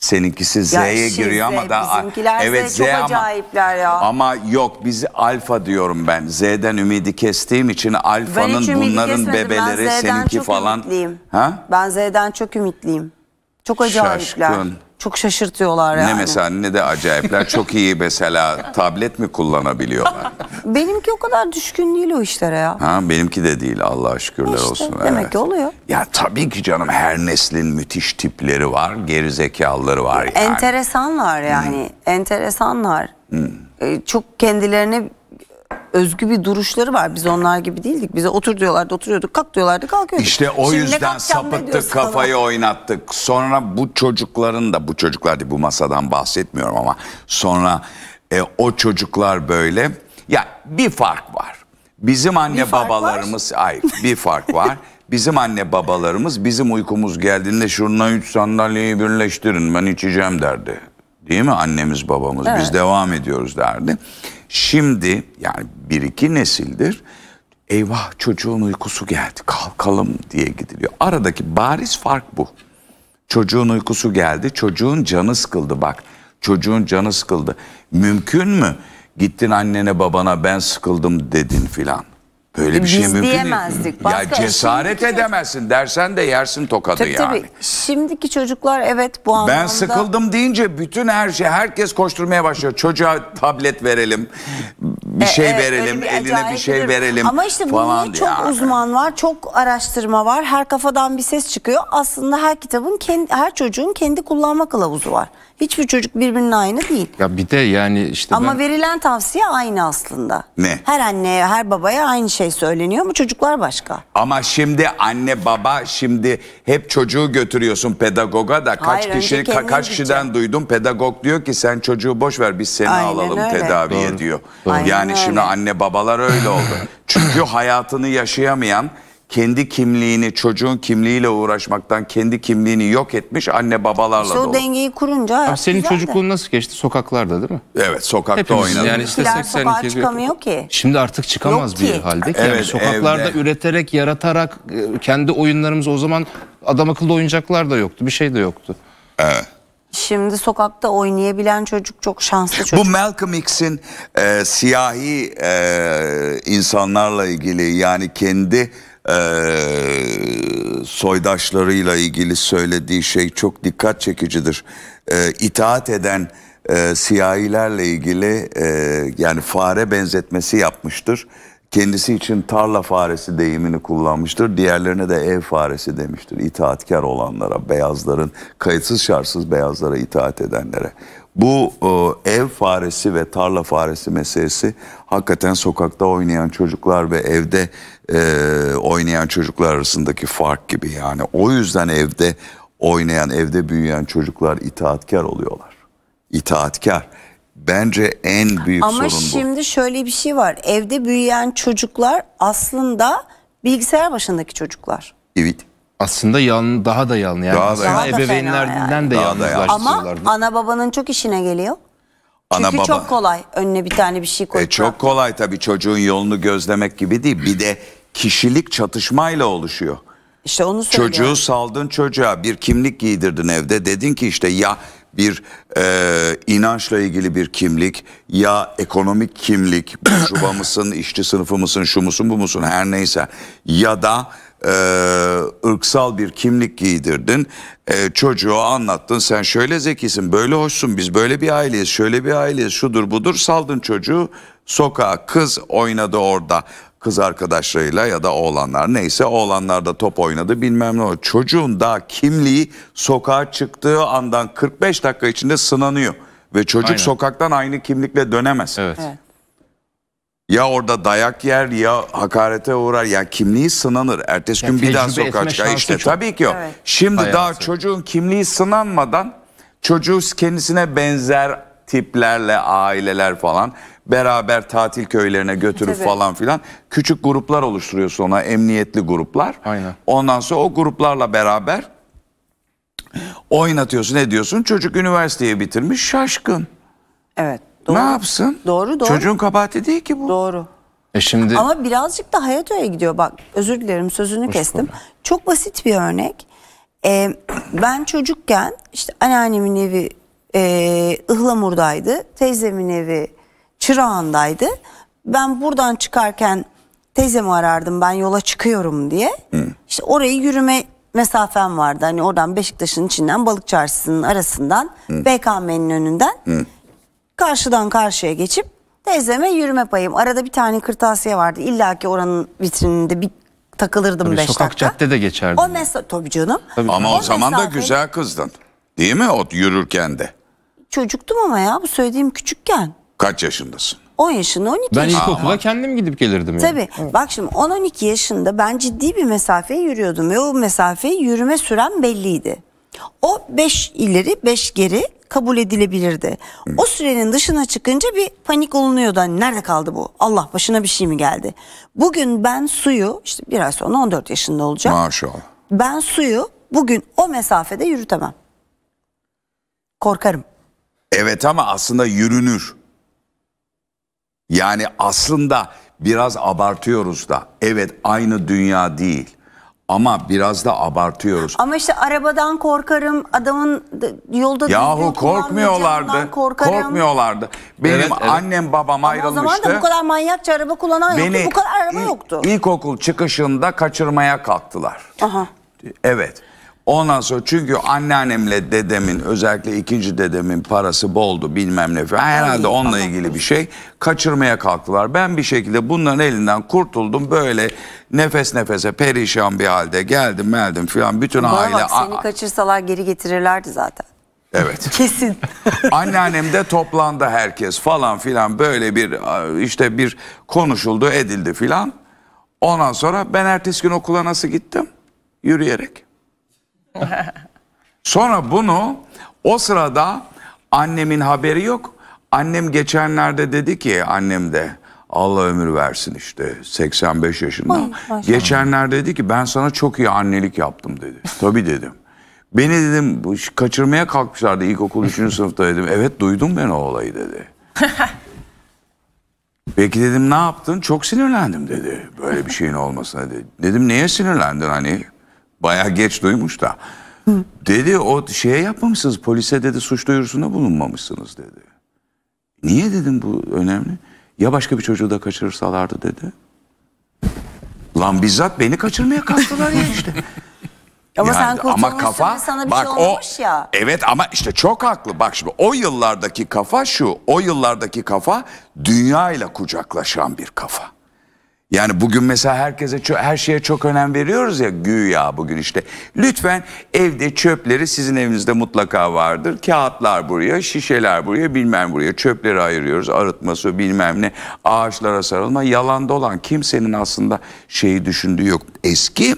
Seninkisi Z'ye şey, giriyor Z, ama daha evet Z, Z ama ya. ama yok bizi alfa diyorum ben. Z'den ümidi kestiğim için alfanın bunların bebeleri seninki çok falan. Ümitliyim. Ha? Ben Z'den çok ümitliyim. Çok acayipler. Şaşkın. Çok şaşırtıyorlar yani. Ne mesela ne de acayipler. Çok iyi mesela tablet mi kullanabiliyorlar? Benimki o kadar düşkün değil o işlere ya. Ha benimki de değil Allah'a şükürler işte, olsun. Demek evet. ki oluyor. Ya tabii ki canım her neslin müthiş tipleri var, gerizekalıları var yani. Enteresanlar yani. Hmm. Enteresanlar. Hmm. Ee, çok kendilerini özgü bir duruşları var. Biz onlar gibi değildik. Bize otur diyorlardı oturuyorduk kalk diyorlardı kalkıyorduk. İşte o Şimdi yüzden sapıttık kafayı falan. oynattık. Sonra bu çocukların da bu çocuklar diye bu masadan bahsetmiyorum ama sonra e, o çocuklar böyle ya bir fark var. Bizim anne bir babalarımız ay bir fark var. (laughs) Bizim anne babalarımız bizim uykumuz geldiğinde şuruna üç sandalyeyi birleştirin ben içeceğim derdi. Değil mi annemiz babamız evet. biz devam ediyoruz derdi. Şimdi yani bir iki nesildir eyvah çocuğun uykusu geldi kalkalım diye gidiliyor. Aradaki bariz fark bu. Çocuğun uykusu geldi çocuğun canı sıkıldı bak çocuğun canı sıkıldı. Mümkün mü gittin annene babana ben sıkıldım dedin filan. Böyle bir şey Biz mümkün diyemezdik. değil. Başka ya cesaret edemezsin dersen de yersin tokadı tabii, yani. Tabii. Şimdiki çocuklar evet bu anlamda. Ben sıkıldım deyince bütün her şey herkes koşturmaya başlıyor. Çocuğa tablet verelim. Bir e, şey evet, verelim, bir e, eline bir şey verelim. Ama işte falan bunun çok uzman var, çok araştırma var. Her kafadan bir ses çıkıyor. Aslında her kitabın kendi, her çocuğun kendi kullanma kılavuzu var. Hiçbir çocuk birbirinin aynı değil. Ya bir de yani işte Ama ben... verilen tavsiye aynı aslında. Ne? Her anneye, her babaya aynı şey söyleniyor mu? Çocuklar başka. Ama şimdi anne baba şimdi hep çocuğu götürüyorsun pedagoga da kaç Hayır, kişi ka kaç kişiden gideceğim. duydum pedagog diyor ki sen çocuğu boş ver biz seni Aynen alalım öyle. tedaviye Doğru. diyor. Doğru. Aynen yani öyle. şimdi anne babalar öyle oldu. (clears throat) Çünkü hayatını yaşayamayan kendi kimliğini çocuğun kimliğiyle uğraşmaktan kendi kimliğini yok etmiş anne babalarla işte o dengeyi kurunca Ha, senin güzel çocukluğun nasıl geçti? Sokaklarda değil mi? Evet sokakta Hepimiz yani işte Hilal 82 sokağa diyor. çıkamıyor ki. Şimdi artık çıkamaz Yok ki. bir halde. ki. Evet, sokaklarda evde. üreterek, yaratarak e, kendi oyunlarımız o zaman adam akıllı oyuncaklar da yoktu, bir şey de yoktu. Şimdi sokakta oynayabilen çocuk çok şanslı çocuk. Bu Malcolm X'in e, siyahi e, insanlarla ilgili yani kendi e, soydaşlarıyla ilgili söylediği şey çok dikkat çekicidir. E, itaat eden e, siyahilerle ilgili e, yani fare benzetmesi yapmıştır. Kendisi için tarla faresi deyimini kullanmıştır. Diğerlerine de ev faresi demiştir. İtaatkar olanlara, beyazların, kayıtsız şartsız beyazlara itaat edenlere. Bu e, ev faresi ve tarla faresi meselesi hakikaten sokakta oynayan çocuklar ve evde e, oynayan çocuklar arasındaki fark gibi yani. O yüzden evde oynayan, evde büyüyen çocuklar itaatkar oluyorlar. İtaatkar. Bence en büyük Ama sorun bu. Ama şimdi şöyle bir şey var. Evde büyüyen çocuklar aslında bilgisayar başındaki çocuklar. Evet aslında yan, daha da yan yani. Daha da yan. Daha da Ebeveynlerden yani. de Daha da Ama ana babanın çok işine geliyor. Ana Çünkü baba. çok kolay önüne bir tane bir şey koymak. E çok kolay tabii çocuğun yolunu gözlemek gibi değil. Bir de kişilik çatışmayla oluşuyor. İşte onu söylüyorum. Çocuğu saldın çocuğa bir kimlik giydirdin evde. Dedin ki işte ya bir e, inançla ilgili bir kimlik ya ekonomik kimlik. (coughs) Şuba mısın, işçi sınıfı mısın, şu musun, bu musun her neyse. Ya da e, ırksal bir kimlik giydirdin. E, çocuğu anlattın sen şöyle zekisin böyle hoşsun biz böyle bir aileyiz şöyle bir aileyiz şudur budur saldın çocuğu sokağa kız oynadı orada kız arkadaşlarıyla ya da oğlanlar neyse oğlanlar da top oynadı bilmem ne o Çocuğun daha kimliği sokağa çıktığı andan 45 dakika içinde sınanıyor ve çocuk Aynen. sokaktan aynı kimlikle dönemez. Evet. evet ya orada dayak yer ya hakarete uğrar ya kimliği sınanır. Ertesi gün bir daha tecrübe sokağa etme çıkar. İşte çok. tabii ki o. Evet. Şimdi daha Hayatı. çocuğun kimliği sınanmadan çocuğu kendisine benzer tiplerle aileler falan beraber tatil köylerine götürüp Tabii. falan filan küçük gruplar oluşturuyorsun ona emniyetli gruplar. Aynen. Ondan sonra o gruplarla beraber oynatıyorsun ne diyorsun? Çocuk üniversiteyi bitirmiş şaşkın. Evet. Doğru. Ne yapsın? Doğru doğru. Çocuğun kabahati değil ki bu. Doğru. E şimdi... Ama birazcık da hayat öyle gidiyor. Bak özür dilerim sözünü Hoş kestim. Olur. Çok basit bir örnek. Ee, ben çocukken işte anneannemin evi e, Ihlamur'daydı. Teyzemin evi Çırağan'daydı. Ben buradan çıkarken teyzemi arardım ben yola çıkıyorum diye. Hı. İşte orayı yürüme mesafem vardı. Hani oradan Beşiktaş'ın içinden balık çarşısının arasından BKM'nin önünden. Hı karşıdan karşıya geçip teyzeme yürüme payım. Arada bir tane kırtasiye vardı. İlla ki oranın vitrininde bir takılırdım 5 dakika. Sokak caddede geçerdi. O mesela tabii canım. Tabii. Ama o, o zaman da güzel kızdın. Değil mi o yürürken de? Çocuktum ama ya bu söylediğim küçükken. Kaç yaşındasın? 10 yaşında 12 ben yaşında. Ben ilkokula kendim gidip gelirdim. Yani. evet. bak şimdi 10-12 yaşında ben ciddi bir mesafeye yürüyordum ve o mesafeyi yürüme süren belliydi. O 5 ileri 5 geri kabul edilebilirdi. Hmm. O sürenin dışına çıkınca bir panik olunuyordu. Hani nerede kaldı bu? Allah başına bir şey mi geldi? Bugün ben suyu işte bir ay sonra 14 yaşında olacağım. Maşallah. Ben suyu bugün o mesafede yürütemem. Korkarım. Evet ama aslında yürünür. Yani aslında biraz abartıyoruz da. Evet aynı dünya değil. Ama biraz da abartıyoruz. Ama işte arabadan korkarım, adamın yolda Yahu korkmuyorlardı. Korkarım. Korkmuyorlardı. Benim Evet, evet. annem babam Ama o zaman da bu kadar manyakça araba kullanan yoktu. Bu kadar araba il- yoktu. ilkokul çıkışında kaçırmaya kalktılar. Aha. Evet. Ondan sonra çünkü anneannemle dedemin özellikle ikinci dedemin parası boldu bilmem ne falan. Herhalde onunla ilgili bir şey kaçırmaya kalktılar. Ben bir şekilde bunların elinden kurtuldum. Böyle nefes nefese perişan bir halde geldim geldim filan. Bütün Bana aile... bak seni kaçırsalar geri getirirlerdi zaten. Evet. (laughs) Kesin. (laughs) Anneannem de toplandı herkes falan filan böyle bir işte bir konuşuldu edildi filan. Ondan sonra ben ertesi gün okula nasıl gittim? Yürüyerek. (laughs) Sonra bunu o sırada annemin haberi yok. Annem geçenlerde dedi ki annem de Allah ömür versin işte 85 yaşında. Oy, oh, maşallah. Geçenler dedi ki ben sana çok iyi annelik yaptım dedi. (laughs) Tabii dedim. Beni dedim bu kaçırmaya kalkmışlardı ilkokul 3. (laughs) sınıfta dedim. Evet duydum ben o olayı dedi. Peki dedim ne yaptın? Çok sinirlendim dedi. Böyle bir şeyin olmasına dedi. Dedim niye sinirlendin hani? Bayağı geç duymuş da. Hı. Dedi o şeye yapmamışsınız polise dedi suç duyurusunda bulunmamışsınız dedi. Niye dedim bu önemli? Ya başka bir çocuğu da kaçırırsalardı dedi. Lan bizzat beni kaçırmaya kalktılar ya işte. (laughs) Ama yani, sen kurtulmuşsun ama kafa, sana bir bak, şey olmamış o, ya. Evet ama işte çok haklı. Bak şimdi o yıllardaki kafa şu. O yıllardaki kafa dünya ile kucaklaşan bir kafa. Yani bugün mesela herkese her şeye çok önem veriyoruz ya güya bugün işte. Lütfen evde çöpleri sizin evinizde mutlaka vardır. Kağıtlar buraya, şişeler buraya, bilmem buraya. Çöpleri ayırıyoruz. Arıtması bilmem ne, ağaçlara sarılma. Yalan dolan kimsenin aslında şeyi düşündüğü yok. Eski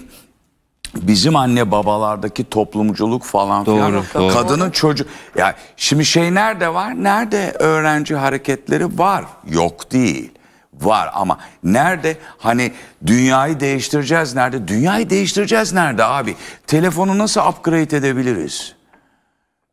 bizim anne babalardaki toplumculuk falan doğru, filan. Doğru. Kadının çocuğu ya yani şimdi şey nerede var? Nerede öğrenci hareketleri var? Yok değil var ama nerede hani dünyayı değiştireceğiz nerede? Dünyayı değiştireceğiz nerede abi? Telefonu nasıl upgrade edebiliriz?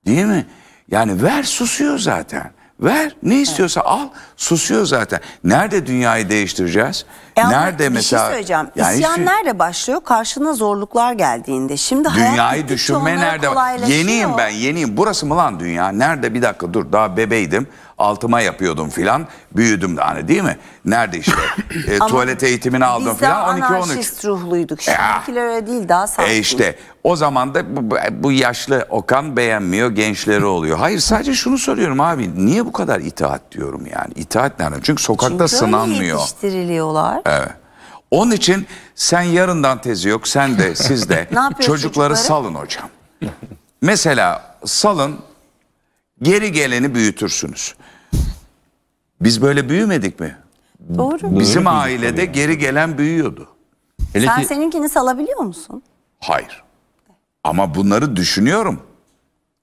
Değil mi? Yani ver susuyor zaten. Ver ne istiyorsa evet. al susuyor zaten. Nerede dünyayı değiştireceğiz? E nerede mesela? Bir şey söyleyeceğim. Yani İsyan hiçbir... nerede başlıyor? Karşına zorluklar geldiğinde. Şimdi dünyayı düşünme nerede? Yeniyim ben yeniyim. Burası mı lan dünya? Nerede bir dakika dur daha bebeydim altıma yapıyordum filan. Büyüdüm de hani değil mi? Nerede işte? (laughs) e, tuvalet eğitimini aldım filan. 12-13. Biz daha anarşist ruhluyduk. Şimdikiler öyle değil daha e sağlıklı. E işte o zaman da bu, bu yaşlı Okan beğenmiyor gençleri oluyor. Hayır sadece şunu soruyorum abi niye bu kadar itaat diyorum yani. İtaat nerede? Çünkü sokakta Çünkü sınanmıyor. Çünkü yetiştiriliyorlar. Evet. Onun için sen yarından tezi yok sen de (laughs) siz de çocukları, çocukları salın hocam. Mesela salın geri geleni büyütürsünüz. Biz böyle büyümedik mi? Doğru. Bizim Doğru. ailede geri gelen büyüyordu. Hele Sen ki- seninkini salabiliyor musun? Hayır. Ama bunları düşünüyorum.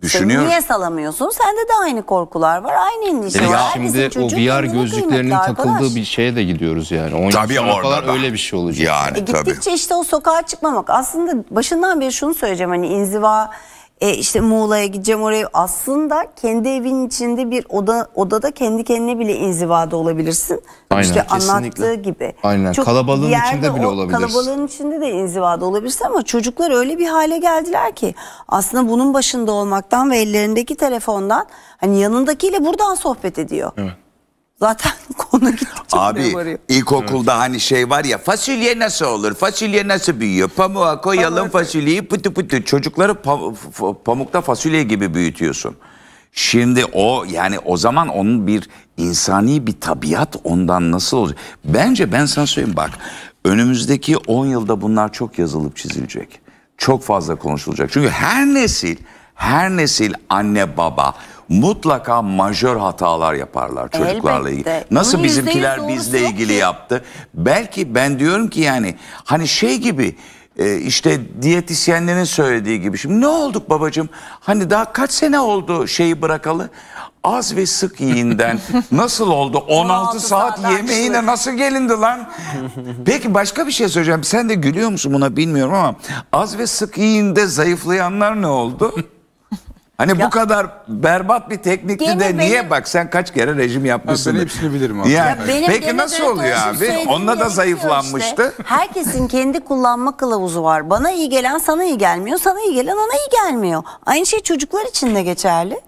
Sen Düşünüyorum. niye salamıyorsun? Sende de aynı korkular var, aynı endişe var. şimdi o çocuğu VR gözlüklerinin takıldığı arkadaş. bir şeye de gidiyoruz yani. 10 Tabii yıl orada falan öyle bir şey olacak. Yani E, tabii. gittikçe işte o sokağa çıkmamak. Aslında başından beri şunu söyleyeceğim hani inziva e, işte Muğla'ya gideceğim oraya. Aslında kendi evin içinde bir oda odada kendi kendine bile inzivada olabilirsin. Aynen, işte kesinlikle. anlattığı gibi. Aynen. Çok kalabalığın içinde bile olabilir. Kalabalığın içinde de inzivada olabilirsin ama çocuklar öyle bir hale geldiler ki aslında bunun başında olmaktan ve ellerindeki telefondan hani yanındakiyle buradan sohbet ediyor. Evet. Zaten (laughs) konu gittikçe Abi varıyor. ilkokulda evet. hani şey var ya fasulye nasıl olur? Fasulye nasıl büyüyor? Pamuğa koyalım Pamuk. fasulyeyi pıtı pıtı. Çocukları pa pamukta fasulye gibi büyütüyorsun. Şimdi o yani o zaman onun bir insani bir tabiat ondan nasıl olacak? Bence ben sana söyleyeyim bak önümüzdeki 10 yılda bunlar çok yazılıp çizilecek. Çok fazla konuşulacak. Çünkü her nesil her nesil anne baba mutlaka majör hatalar yaparlar çocuklarla Elbette. ilgili. Nasıl bizimkiler bizle ilgili ki. yaptı? Belki ben diyorum ki yani hani şey gibi e, işte diyetisyenlerin söylediği gibi şimdi ne olduk babacığım? Hani daha kaç sene oldu şeyi bırakalı? Az ve sık yiyinden (laughs) nasıl oldu? 16 saat yemeğine nasıl gelindi lan? Peki başka bir şey söyleyeceğim. Sen de gülüyor musun buna bilmiyorum ama az ve sık yiyinde zayıflayanlar ne oldu? (laughs) Hani ya, bu kadar berbat bir teknikti de benim, niye bak sen kaç kere rejim yapmışsın. Ben hepsini bilirim abi. Yani, ya benim peki nasıl oluyor abi? Onda da zayıflanmıştı. Işte, herkesin kendi kullanma kılavuzu var. Bana iyi gelen sana iyi gelmiyor. Sana iyi gelen ona iyi gelmiyor. Aynı şey çocuklar için de geçerli.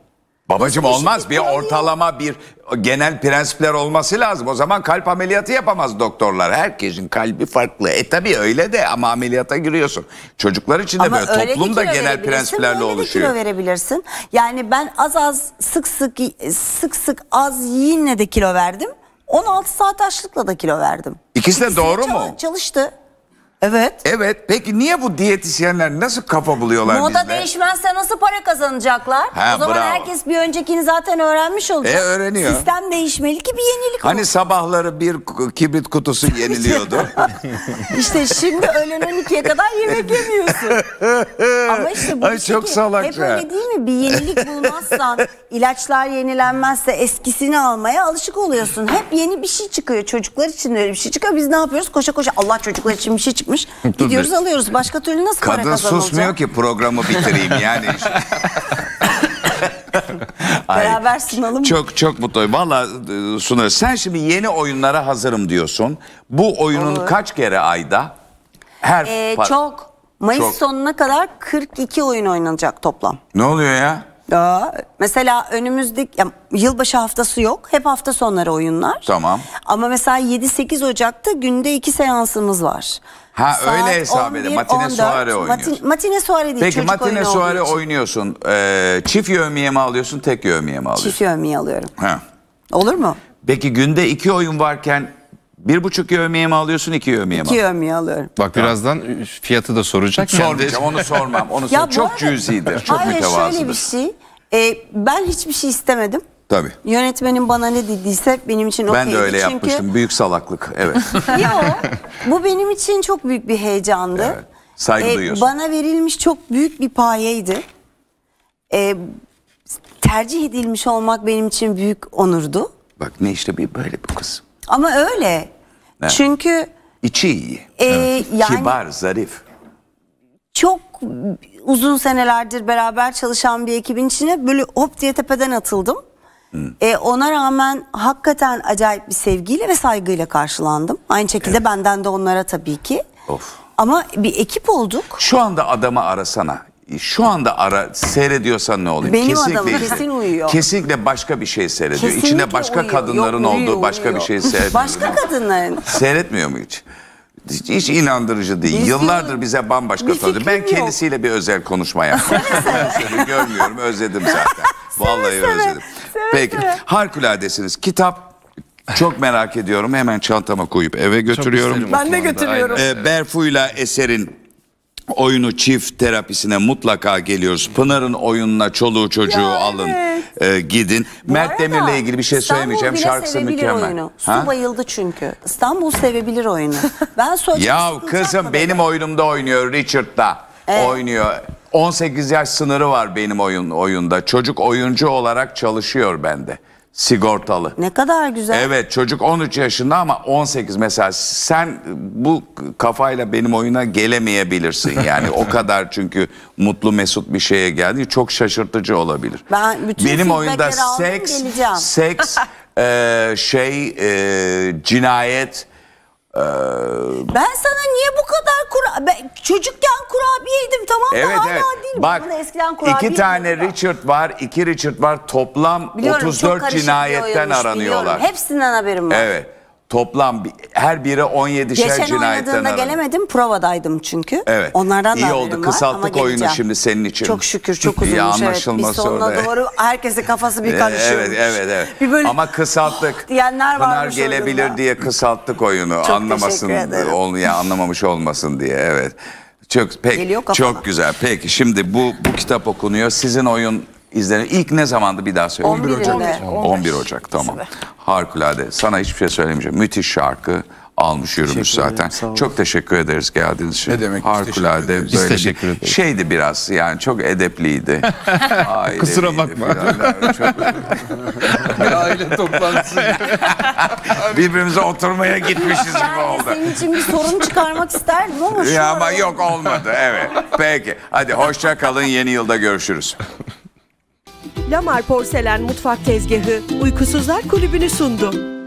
Babacım olmaz bir ortalama bir genel prensipler olması lazım. O zaman kalp ameliyatı yapamaz doktorlar. Herkesin kalbi farklı. E tabii öyle de ama ameliyata giriyorsun. Çocuklar için de ama böyle toplum da genel prensiplerle oluşuyor. Kilo verebilirsin. Yani ben az az sık sık sık sık az yine de kilo verdim. 16 saat açlıkla da kilo verdim. İkisi de İkisi doğru mu? Çalıştı. Evet. Evet. Peki niye bu diyetisyenler nasıl kafa buluyorlar Moda bizde? değişmezse nasıl para kazanacaklar? Ha, o zaman bravo. herkes bir öncekini zaten öğrenmiş olacak. E öğreniyor. Sistem değişmeli ki bir yenilik Hani olur. sabahları bir kibrit kutusu (laughs) yeniliyordu. (laughs) İşte şimdi öğlen 12'ye kadar yemek yemiyorsun. (laughs) Ama işte bu Ay, çok salakça. hep öyle değil mi? Bir yenilik bulmazsan, ilaçlar yenilenmezse eskisini almaya alışık oluyorsun. Hep yeni bir şey çıkıyor. Çocuklar için öyle bir şey çıkıyor. Biz ne yapıyoruz? Koşa koşa Allah çocuklar için bir şey çıkmıyor çıkmış. Dur Gidiyoruz be. alıyoruz. Başka türlü nasıl Kadın para kazanılacak? Kadın susmuyor ki programı bitireyim yani. (laughs) Beraber sunalım. Çok çok mutluyum. Valla e, sunar. Sen şimdi yeni oyunlara hazırım diyorsun. Bu oyunun Olur. kaç kere ayda? Her ee, çok. Mayıs çok. sonuna kadar 42 oyun oynanacak toplam. Ne oluyor ya? Aa, mesela önümüzdeki yani yılbaşı haftası yok. Hep hafta sonları oyunlar. Tamam. Ama mesela 7-8 Ocak'ta günde 2 seansımız var. Ha Saat öyle hesap edin. Matine Suare oynuyorsun. Matin, matine Suare değil Peki, çocuk matine Suare oynuyorsun. Ee, çift yövmiye mi alıyorsun tek yövmiye mi alıyorsun? Çift yövmiye alıyorum. Ha. Olur mu? Peki günde iki oyun varken bir buçuk yövmiye mi alıyorsun iki yövmiye mi? İki yövmiye alıyorum. Bak birazdan fiyatı da soracak. Sormayacağım onu sormam. Onu (laughs) sor. bu Çok cüzidir. Çok Hayır şöyle bir şey. e, ben hiçbir şey istemedim. Tabii. Yönetmenim bana ne dediyse benim için okeydi. Ben de öyle çünkü... yapmıştım. Büyük salaklık. Evet. (laughs) Yok. Bu benim için çok büyük bir heyecandı. Evet. Saygı ee, duyuyorsun. Bana verilmiş çok büyük bir payeydi. Ee, tercih edilmiş olmak benim için büyük onurdu. Bak ne işte bir böyle bu kız. Ama öyle. Evet. Çünkü... İçi iyi. E, yani, Kibar, zarif. Çok uzun senelerdir beraber çalışan bir ekibin içine böyle hop diye tepeden atıldım. E, ona rağmen hakikaten acayip bir sevgiyle ve saygıyla karşılandım. Aynı şekilde evet. benden de onlara tabii ki. Of. Ama bir ekip olduk. Şu anda adamı arasana. Şu anda ara seyrediyorsan ne oluyor? Benim kesinlikle, adamım kesin uyuyor. Kesinlikle başka bir şey seyrediyor. Kesinlikle İçinde başka uyuyor. kadınların Yok, uyuyor, olduğu uyuyor, başka bir şey seyrediyor. başka kadınların. Seyretmiyor mu hiç? hiç inandırıcı değil. Bizim, Yıllardır bize bambaşka tanıdı. Ben yok. kendisiyle bir özel konuşma yapmam. Seni görmüyorum. Özledim zaten. (laughs) Vallahi seve, özledim. Seve, Peki. Seve. Harikuladesiniz. Kitap çok merak ediyorum. Hemen çantama koyup eve götürüyorum. Ben de götürüyorum. Ee, Berfu'yla Eser'in oyunu çift terapisine mutlaka geliyoruz. Pınar'ın oyununa çoluğu çocuğu Ya, alın e, gidin. Bu Mert Demir'le ilgili bir şey İstanbul söylemeyeceğim. bile Şarkısı sevebilir mükemmel. Oyunu. Su Ha? bayıldı çünkü. İstanbul sevebilir oyunu. (laughs) Ben söyleyeceğim. Ya kızım benim böyle? oyunumda oynuyor Richard'da oynuyor. 18 yaş sınırı var benim oyun oyunda. Çocuk oyuncu olarak çalışıyor bende sigortalı. Ne kadar güzel. Evet çocuk 13 yaşında ama 18 mesela sen bu kafayla benim oyuna gelemeyebilirsin (laughs) yani o kadar çünkü mutlu mesut bir şeye geldi çok şaşırtıcı olabilir. Ben bütün benim oyunda seks seks (laughs) e, şey e, cinayet ee, ben sana niye bu kadar kura ben çocukken kurabiyeydim tamam mı? Evet, hala evet. değil. Bak, eskiden iki tane Richard var, iki Richard var. Toplam Biliyorum, çok 34 cinayetten aranıyorlar. biliyorum. Hepsinden haberim var. Evet. Toplam her biri 17 şer Geçen cinayetten oynadığında aranıyor. gelemedim. Provadaydım çünkü. Evet. Onlardan da İyi haberim oldu. var ama Kısalttık oyunu şimdi senin için. Çok şükür çok (laughs) uzunmuş. İyi anlaşılması evet. Biz sonuna doğru herkesin kafası bir (laughs) karışıyormuş. Evet evet evet. Bir böyle Ama kısalttık. (laughs) diyenler Pınar varmış gelebilir oyunda. diye kısalttık oyunu. Çok Anlamasın teşekkür ederim. ol ya anlamamış olmasın diye. Evet. Çok pek çok güzel. Peki şimdi bu bu kitap okunuyor. Sizin oyun izlenir. İlk ne zamandı bir daha söyle. 11 Ocak. 11, 11 Ocak tamam. Harikulade. Sana hiçbir şey söylemeyeceğim. Müthiş şarkı almış yürümüş zaten. çok teşekkür ederiz geldiğiniz için. Ne demek? Harikulade böyle Biz teşekkür ederiz. şeydi biraz yani çok edepliydi. (laughs) Kusura bakma. (laughs) bir aile toplantısı. (laughs) Birbirimize oturmaya gitmişiz gibi oldu. Senin için bir sorun çıkarmak isterdim ama Ya ama yok olmadı evet. Peki hadi hoşça kalın yeni yılda görüşürüz. Lamar Porselen Mutfak Tezgahı Uykusuzlar Kulübü'nü sundu.